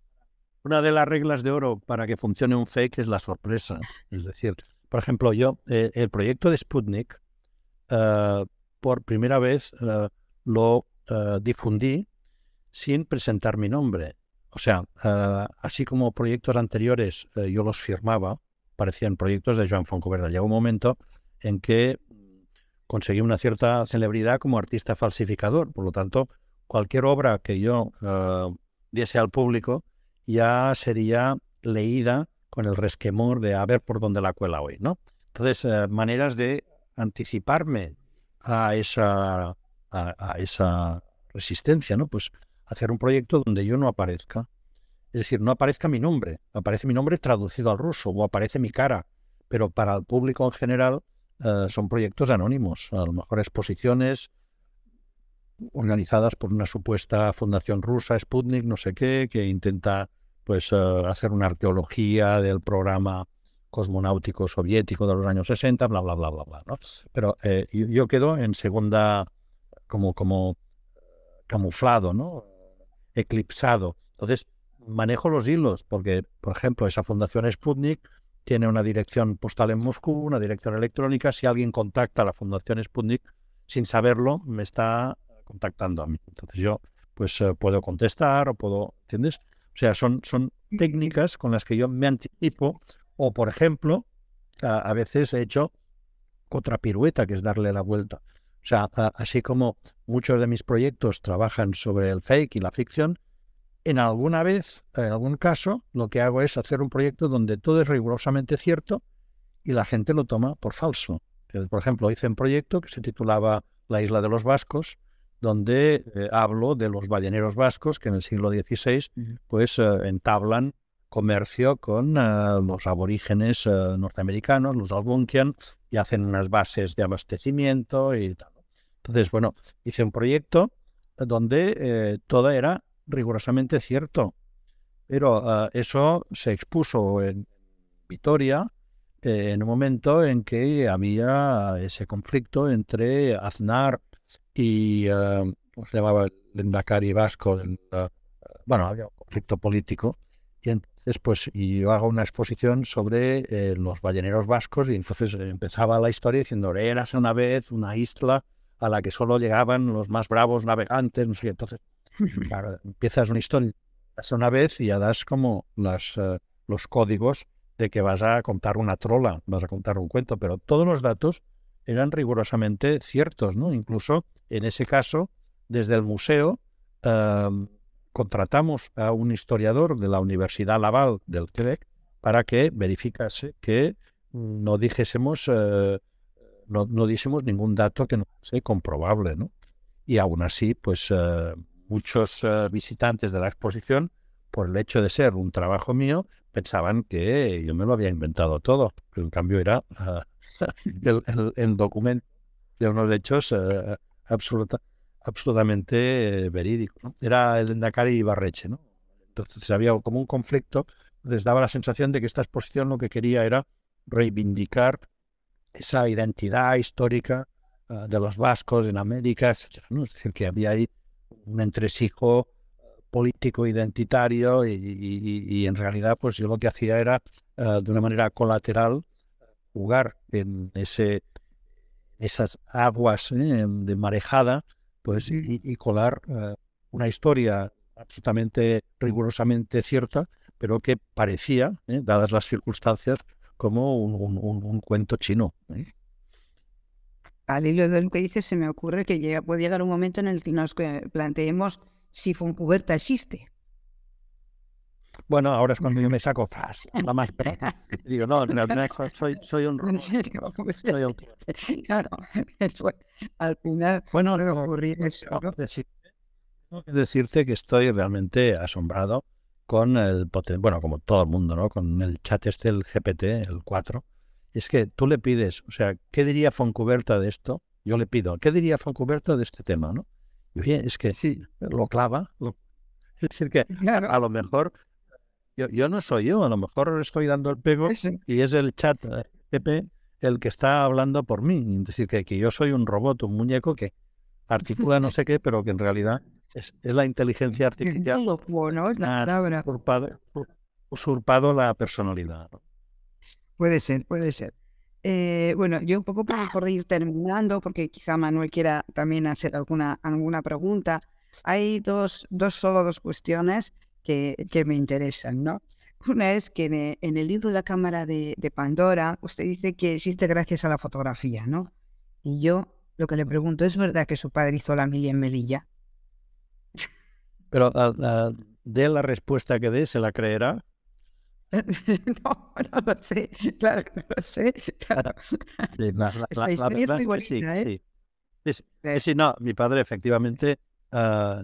una de las reglas de oro para que funcione un fake es la sorpresa. Es decir, por ejemplo, yo, eh, el proyecto de Sputnik, eh, por primera vez eh, lo eh, difundí sin presentar mi nombre. O sea, eh, así como proyectos anteriores yo los firmaba, parecían proyectos de Joan Verde, Llegó un momento en que conseguí una cierta celebridad como artista falsificador. Por lo tanto, cualquier obra que yo diese al público ya sería leída con el resquemor de a ver por dónde la cuela hoy, ¿no? Entonces, maneras de anticiparme a esa, a, esa resistencia, ¿no? Pues hacer un proyecto donde yo no aparezca. Es decir, no aparezca mi nombre, aparece mi nombre traducido al ruso o aparece mi cara, pero para el público en general eh, son proyectos anónimos, a lo mejor exposiciones organizadas por una supuesta fundación rusa, Sputnik, no sé qué, que intenta pues eh, hacer una arqueología del programa cosmonáutico soviético de los años 60, bla, bla, bla, bla, bla. ¿no? Pero eh, yo, quedo en segunda, como, como camuflado, ¿no? eclipsado. Entonces, manejo los hilos, porque, por ejemplo, esa fundación Sputnik tiene una dirección postal en Moscú, una dirección electrónica. Si alguien contacta a la fundación Sputnik sin saberlo, me está contactando a mí. Entonces yo, pues, eh, puedo contestar o puedo, ¿entiendes? O sea, son, son técnicas con las que yo me anticipo o, por ejemplo, a, veces he hecho otra pirueta, que es darle la vuelta. O sea, así como muchos de mis proyectos trabajan sobre el fake y la ficción, en alguna vez, en algún caso, lo que hago es hacer un proyecto donde todo es rigurosamente cierto y la gente lo toma por falso. Eh, por ejemplo, hice un proyecto que se titulaba La isla de los vascos, donde eh, hablo de los balleneros vascos que en el siglo XVI pues eh, entablan comercio con eh, los aborígenes eh, norteamericanos, los Algonquian, y hacen unas bases de abastecimiento y tal. Entonces, bueno, hice un proyecto donde eh, todo era rigurosamente cierto, pero eso se expuso en Vitoria en un momento en que había ese conflicto entre Aznar y, ¿cómo se llamaba? El vasco, bueno, había un conflicto político y entonces, pues, y yo hago una exposición sobre eh, los balleneros vascos y entonces eh, empezaba la historia diciendo, eras una vez una isla a la que solo llegaban los más bravos navegantes, no Entonces, (laughs) empiezas una historia una vez y ya das como las, eh, los códigos de que vas a contar una trola, vas a contar un cuento, pero todos los datos eran rigurosamente ciertos, ¿no? Incluso en ese caso, desde el museo, contratamos a un historiador de la Universidad Laval del Quebec para que verificase que no dijésemos, eh, no, ningún dato que no sea comprobable, ¿no? Y aún así, pues eh, muchos eh, visitantes de la exposición, por el hecho de ser un trabajo mío, pensaban que yo me lo había inventado todo. En cambio, era (laughs) el, documento de unos hechos absolutos. absolutamente absolutamente eh, verídico. Era el Endacari y Barreche... Entonces había como un conflicto, les daba la sensación de que esta exposición lo que quería era reivindicar esa identidad histórica ah, de los vascos en América, etc. Es decir, que había ahí un entresijo político identitario y, en realidad pues yo lo que hacía era ah, de una manera colateral jugar en ese esas aguas ¿eh? de marejada pues, y, colar eh, una historia absolutamente rigurosamente cierta, pero que parecía, eh, dadas las circunstancias, como un, cuento chino. ¿eh? Al hilo de lo que dice, se me ocurre que llega, puede llegar un momento en el que nos planteemos si Foncuberta existe. Bueno, ahora es cuando yo me saco fras, la más (laughs) Digo, no, al final soy, soy un (laughs) pues, Soy el (laughs) Claro, al final. Bueno, Tengo que decirte que estoy realmente asombrado con el bueno, como todo el mundo, ¿no? Con el chat este, el GPT, el 4. Es que tú le pides, o sea, ¿qué diría Foncuberta de esto? Yo le pido, ¿qué diría Foncuberta de este tema, no? Y oye, es que sí. lo clava, es decir que a lo mejor yo, yo, no soy yo, a lo mejor estoy dando el pego y es el chat eh, Pepe el que está hablando por mí. Es decir, que, yo soy un robot, un muñeco que articula no sé qué, pero que en realidad es, la inteligencia (laughs) artificial. usurpado, usurpado, la personalidad. Puede ser, puede ser. Eh, bueno, yo un poco por ir terminando, porque quizá Manuel quiera también hacer alguna, alguna pregunta. Hay dos, dos solo dos cuestiones que, me interesan, ¿no? Una es que en, e, el libro La Cámara de, Pandora, usted dice que existe gracias a la fotografía, ¿no? Y yo lo que le pregunto, ¿es verdad que su padre hizo la milia en Melilla? Pero ah, ah, de la respuesta que dé, ¿se la creerá? (laughs) no, no lo sé, claro que no lo sé. la, sí, sí. Sí, no, mi padre efectivamente ah,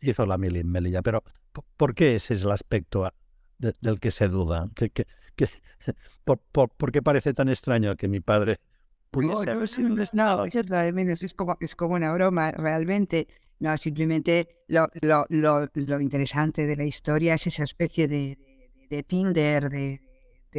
hizo la mili en Melilla, pero ¿Por qué ese es el aspecto del que se duda? (laughs) por, qué parece tan extraño que mi padre pudiese no, es, es, como, es como una broma, realmente. No, simplemente lo, lo, interesante de la historia es esa especie de, Tinder, de,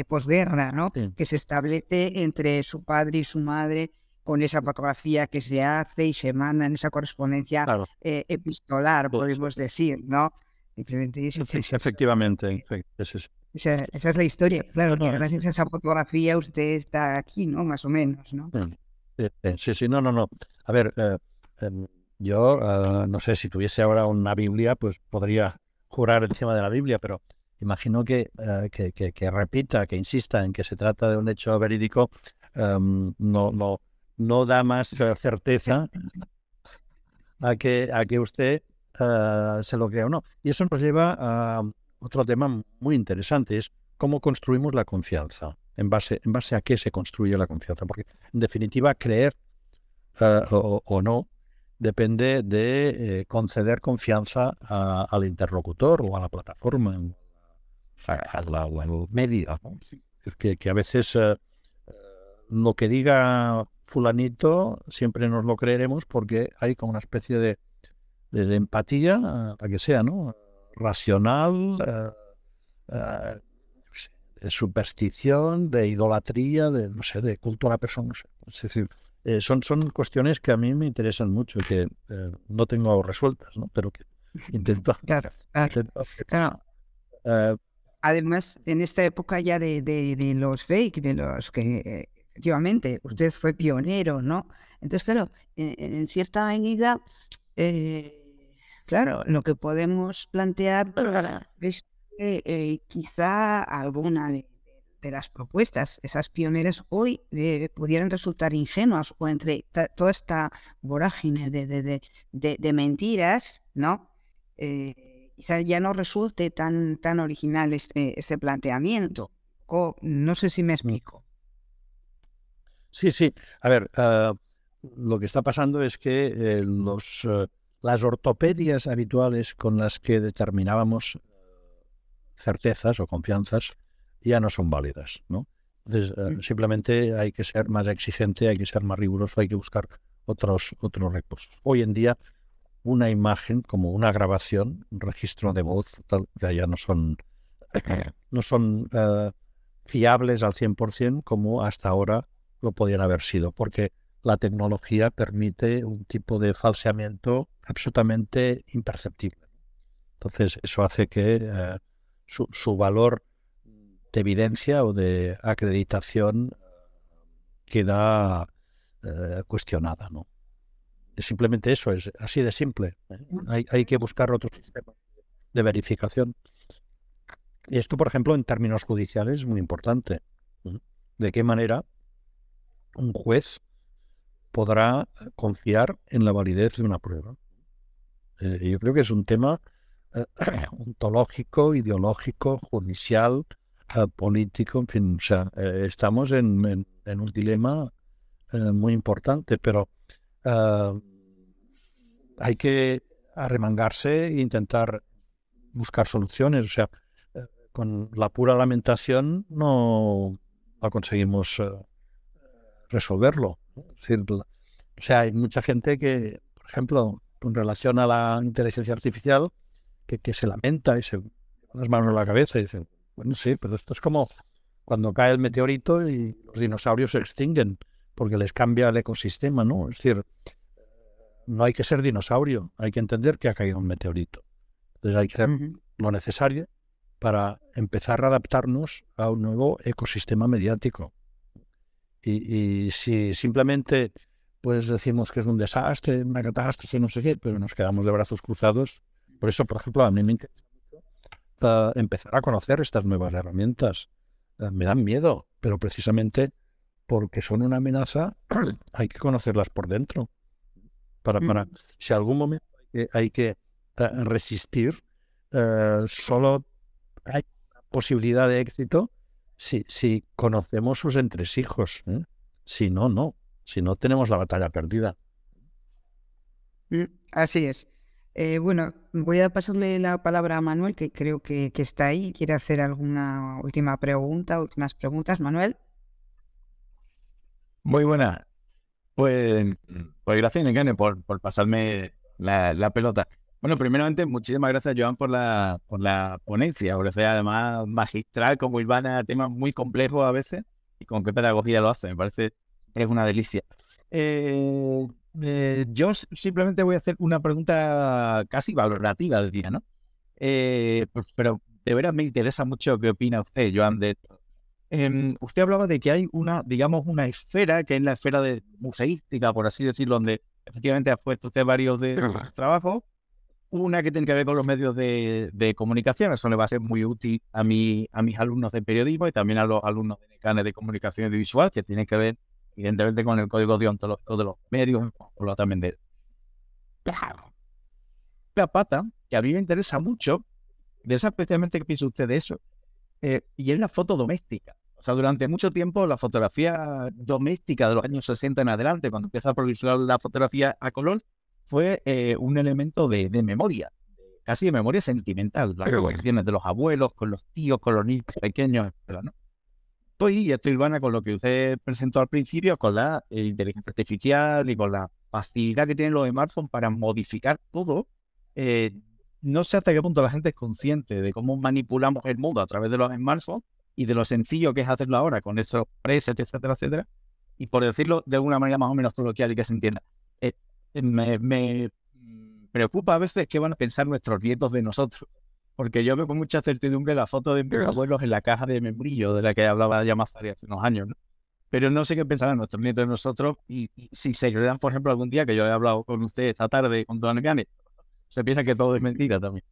posguerra, ¿no? Que se establece entre su padre y su madre con esa fotografía que se hace y se manda en esa correspondencia eh, epistolar, pues podemos decir, ¿no? efectivamente. esa, es la historia. Claro, gracias a esa fotografía usted está aquí, ¿no? Más o menos, ¿no? Sí, sí, no, no, no. A ver, eh, em, yo ah, no sé si tuviese ahora una Biblia, pues podría jurar encima de la Biblia, pero imagino que, eh, que, que, repita, que insista en que se trata de un hecho verídico, em, no, no, no da más eh, certeza (laughs) a que, a que usted eh, se lo crea o no. Y eso nos lleva a otro tema muy interesante, es cómo construimos la confianza, en base, en base a qué se construye la confianza. Porque, en definitiva, creer eh, o, no depende de eh, conceder confianza al interlocutor o a la plataforma, al medio. Que, que a veces lo que diga fulanito siempre nos lo creeremos porque hay como una especie de de empatía a la que sea, ¿no? Racional, eh, eh, de superstición, de idolatría, de, no sé, de culto a la persona, no Es decir, eh, son, son cuestiones que a mí me interesan mucho y que no tengo resueltas, ¿no? Pero que (laughs) intento... Claro, claro. Además, en esta época ya de, los fake, de los que efectivamente, usted fue pionero, ¿no? Entonces, claro, en, cierta medida, eh, Claro, lo que podemos plantear (clears throat) es que eh, quizá alguna de, las propuestas, esas pioneras hoy, eh, pudieran resultar ingenuas o entre toda esta vorágine de, de, mentiras, ¿no? Eh, quizá ya no resulte tan, tan original este, este planteamiento. no sé si me explico. Sí, sí. A ver, ah, lo que está pasando es que los las ortopedias habituales con las que determinábamos certezas o confianzas ya no son válidas, ¿no? Eh, mm. simplemente hay que ser más exigente, hay que ser más riguroso, hay que buscar otros, otros recursos. Hoy en día, una imagen como una grabación, un registro de voz, tal, ya, ya no son, no son eh, fiables al 100% como hasta ahora lo podían haber sido, porque la tecnología permite un tipo de falseamiento absolutamente imperceptible. Entonces, eso hace que eh, su, valor de evidencia o de acreditación queda eh, cuestionada. ¿no? Es simplemente eso, es así de simple. ¿eh? Hay, hay, que buscar otro sistema de verificación. Y esto, por ejemplo, en términos judiciales es muy importante. ¿De qué manera un juez podrá confiar en la validez de una prueba? Eh, yo creo que es un tema eh, (clears throat) ontológico, ideológico, judicial, eh, político, en fin, o sea, estamos en, un dilema muy importante, pero hay que arremangarse e intentar buscar soluciones. O sea, con la pura lamentación no conseguimos resolverlo. o sea, hay mucha gente que, por ejemplo, con relación a la inteligencia artificial que, se lamenta y se ponen las manos en la cabeza y dicen, bueno, sí, pero esto es como cuando cae el meteorito y los dinosaurios se extinguen porque les cambia el ecosistema, ¿no? Es decir, no hay que ser dinosaurio, hay que entender que ha caído un meteorito. Entonces hay que hacer lo necesario para empezar a adaptarnos a un nuevo ecosistema mediático. y si simplemente pues decimos que es un desastre, una catástrofe, no sé qué, pero nos quedamos de brazos cruzados. Por eso, por ejemplo, a mí me interesa mucho eh, empezar a conocer estas nuevas herramientas. Eh, me dan miedo, pero precisamente porque son una amenaza, (clears throat) hay que conocerlas por dentro. Para, para mm. si algún momento hay que, eh, resistir, solo hay posibilidad de éxito si, si conocemos sus entresijos. Si no, no. Si no, tenemos la batalla perdida. Mm, así es. Eh, bueno, voy a pasarle la palabra a Manuel, que creo que, está ahí quiere hacer alguna última pregunta, últimas preguntas. Manuel. Muy buena. Pues, pues gracias, Nekane, por, por pasarme la, la, pelota. Bueno, primeramente, muchísimas gracias, Joan, por la, por la ponencia. O además magistral, como Ivana, temas muy complejos a veces y con qué pedagogía lo hace. Me parece es una delicia. Eh, eh, yo simplemente voy a hacer una pregunta casi valorativa, diría, ¿no? Eh, pues, pero de veras me interesa mucho qué opina usted, Joan, de em, usted hablaba de que hay una, digamos, una esfera, que es la esfera de museística, por así decirlo, donde efectivamente ha puesto usted varios de sus trabajos. Una que tiene que ver con los medios de, comunicación, eso le va a ser muy útil a, a mis alumnos de periodismo y también a los alumnos de canes de comunicación visual que tienen que ver evidentemente con el código deontológico de los medios, o también de... La pata, que a mí me interesa mucho, de esa especialmente que piensa usted de eso, eh, y es la foto doméstica. O sea, durante mucho tiempo la fotografía doméstica de los años 60 en adelante, cuando empieza a proliferar la fotografía a color, fue eh, un elemento de, memoria, casi de memoria sentimental. Las relaciones de los abuelos, con los tíos, con los niños pequeños, etc. ¿no? Pues y estoy buena con lo que usted presentó al principio, con la eh, inteligencia artificial y con la facilidad que tienen los smartphones para modificar todo, eh, no sé hasta qué punto la gente es consciente de cómo manipulamos el mundo a través de los smartphones y de lo sencillo que es hacerlo ahora con esos presets, etcétera, etcétera. Y por decirlo de alguna manera más o menos coloquial y que se entienda, eh, me, preocupa a veces qué van a pensar nuestros nietos de nosotros porque yo veo con mucha certidumbre la foto de mis abuelos en la caja de membrillo de la que hablaba ya más tarde hace unos años. Pero no sé qué pensarán nuestros nietos de nosotros y, si se crean, por ejemplo, algún día que yo he hablado con usted esta tarde con Don Gane, se piensa que todo es mentira también.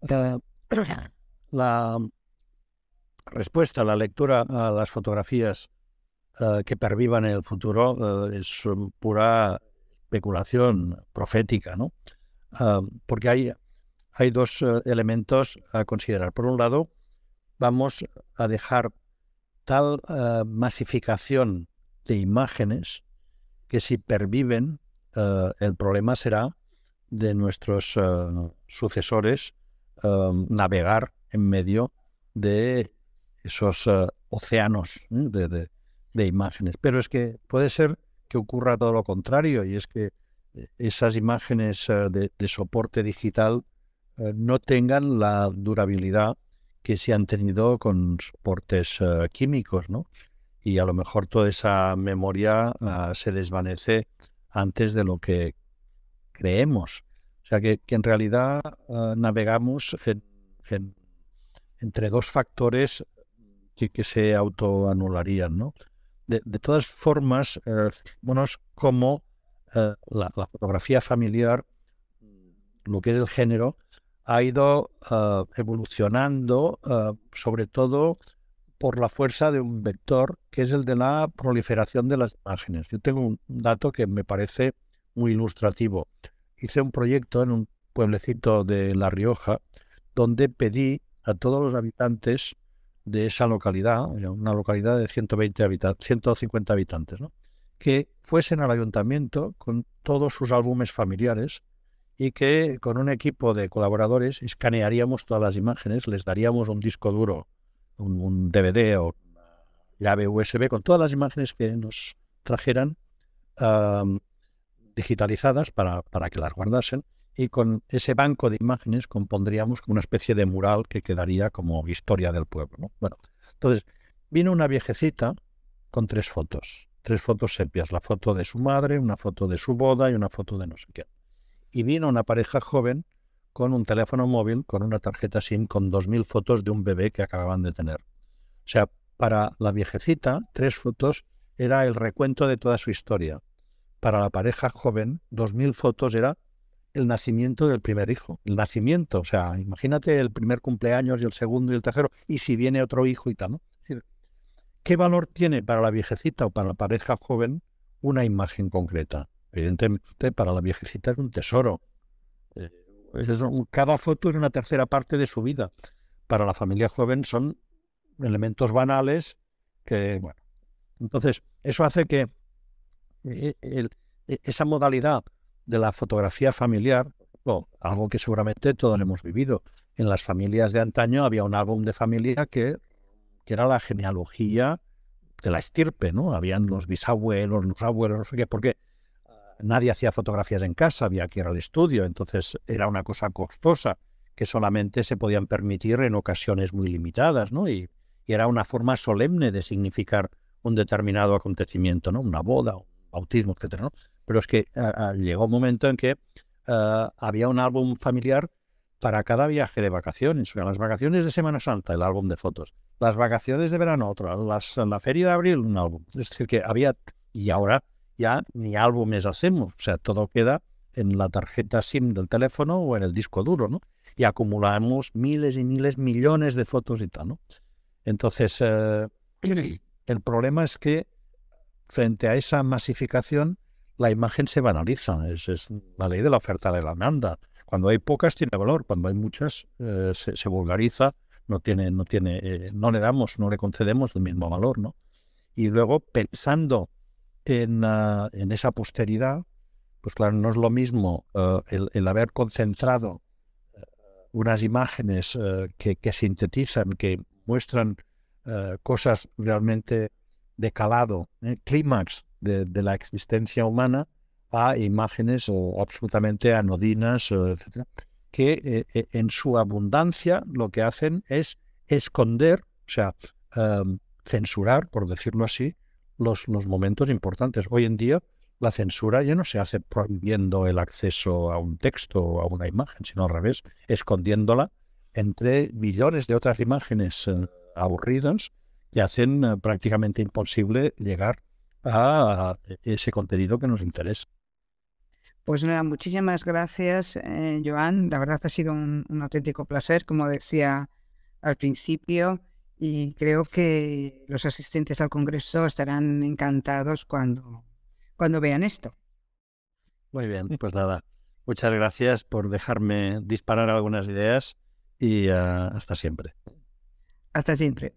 La, (clears throat) respuesta a la lectura a las fotografías eh, que pervivan en el futuro eh, es pura especulación profética, ¿no? Ah, porque hay hay dos eh, elementos a considerar. Por un lado, vamos a dejar tal eh, masificación de imágenes que si perviven, eh, el problema será de nuestros sucesores navegar en medio de esos océanos de, imágenes. Pero es que puede ser que ocurra todo lo contrario y es que esas imágenes de soporte digital eh, no tengan la durabilidad que se han tenido con soportes eh, químicos, Y a lo mejor toda esa memoria ah, se desvanece antes de lo que creemos. O sea que, en realidad ah, navegamos entre dos factores que, se autoanularían, De, todas formas, eh, como la, la, fotografía familiar, lo que es el género, ha ido ah, evolucionando, ah, sobre todo por la fuerza de un vector, que es el de la proliferación de las imágenes. Yo tengo un dato que me parece muy ilustrativo. Hice un proyecto en un pueblecito de La Rioja, donde pedí a todos los habitantes de esa localidad, eh, una localidad de 120 habitantes, 150 habitantes, ¿no? que fuesen al ayuntamiento con todos sus álbumes familiares y que con un equipo de colaboradores escanearíamos todas las imágenes, les daríamos un disco duro, un, DVD o llave USB con todas las imágenes que nos trajeran digitalizadas para, que las guardasen y con ese banco de imágenes compondríamos como una especie de mural que quedaría como historia del pueblo. Bueno, entonces vino una viejecita con tres fotos, tres fotos sepias, la foto de su madre, una foto de su boda y una foto de no sé qué y vino una pareja joven con un teléfono móvil, con una tarjeta SIM, con 2.000 fotos de un bebé que acababan de tener. O sea, para la viejecita, tres fotos era el recuento de toda su historia. Para la pareja joven, 2.000 fotos era el nacimiento del primer hijo. El nacimiento, o sea, imagínate el primer cumpleaños y el segundo y el tercero, y si viene otro hijo y tal, ¿no? Es decir, ¿qué valor tiene para la viejecita o para la pareja joven una imagen concreta? Evidentemente, para la viejecita es un tesoro. Eh, cada foto es una tercera parte de su vida. Para la familia joven son elementos banales que, bueno. Entonces, eso hace que eh, e, esa modalidad de la fotografía familiar, algo que seguramente todos hemos vivido. En las familias de antaño había un álbum de familia que, era la genealogía de la estirpe, ¿no? Habían los bisabuelos, los abuelos, no sé qué, porque nadie hacía fotografías en casa, había que ir al estudio, entonces era una cosa costosa que solamente se podían permitir en ocasiones muy limitadas, ¿no? Y, era una forma solemne de significar un determinado acontecimiento, ¿no? Una boda, un bautismo, etcétera, ¿no? Pero es que llegó un momento en que eh, había un álbum familiar para cada viaje de vacaciones. Las vacaciones de Semana Santa, el álbum de fotos. Las vacaciones de verano, otro, Las, la feria de abril, un álbum. Es decir, que había, y ahora ya ni álbumes hacemos, o sea, todo queda en la tarjeta SIM del teléfono o en el disco duro, ¿no? Y acumulamos miles y miles, millones de fotos y tal, ¿no? Entonces, eh, el problema es que frente a esa masificación, la imagen se banaliza, es, la ley de la oferta de la demanda. Cuando hay pocas tiene valor, cuando hay muchas eh, se, vulgariza, no tiene, no tiene, eh, no le damos, no le concedemos el mismo valor, ¿no? Y luego pensando Ah, en, esa posteridad, pues claro, no es lo mismo eh, el, haber concentrado eh, unas imágenes eh, que, sintetizan, que muestran cosas realmente de calado, clímax de, la existencia humana, a imágenes absolutamente anodinas, etcétera, que en su abundancia lo que hacen es esconder, o sea, em, censurar, por decirlo así, los, momentos importantes. Hoy en día la censura ya no se hace prohibiendo el acceso a un texto o a una imagen, sino al revés, escondiéndola entre millones de otras imágenes eh, aburridas que hacen eh, prácticamente imposible llegar a, ese contenido que nos interesa. Pues nada, muchísimas gracias, eh, Joan. La verdad ha sido un auténtico placer, como decía al principio y creo que los asistentes al Congreso estarán encantados cuando, cuando vean esto. Muy bien, pues nada, muchas gracias por dejarme disparar algunas ideas y ah, hasta siempre. Hasta siempre.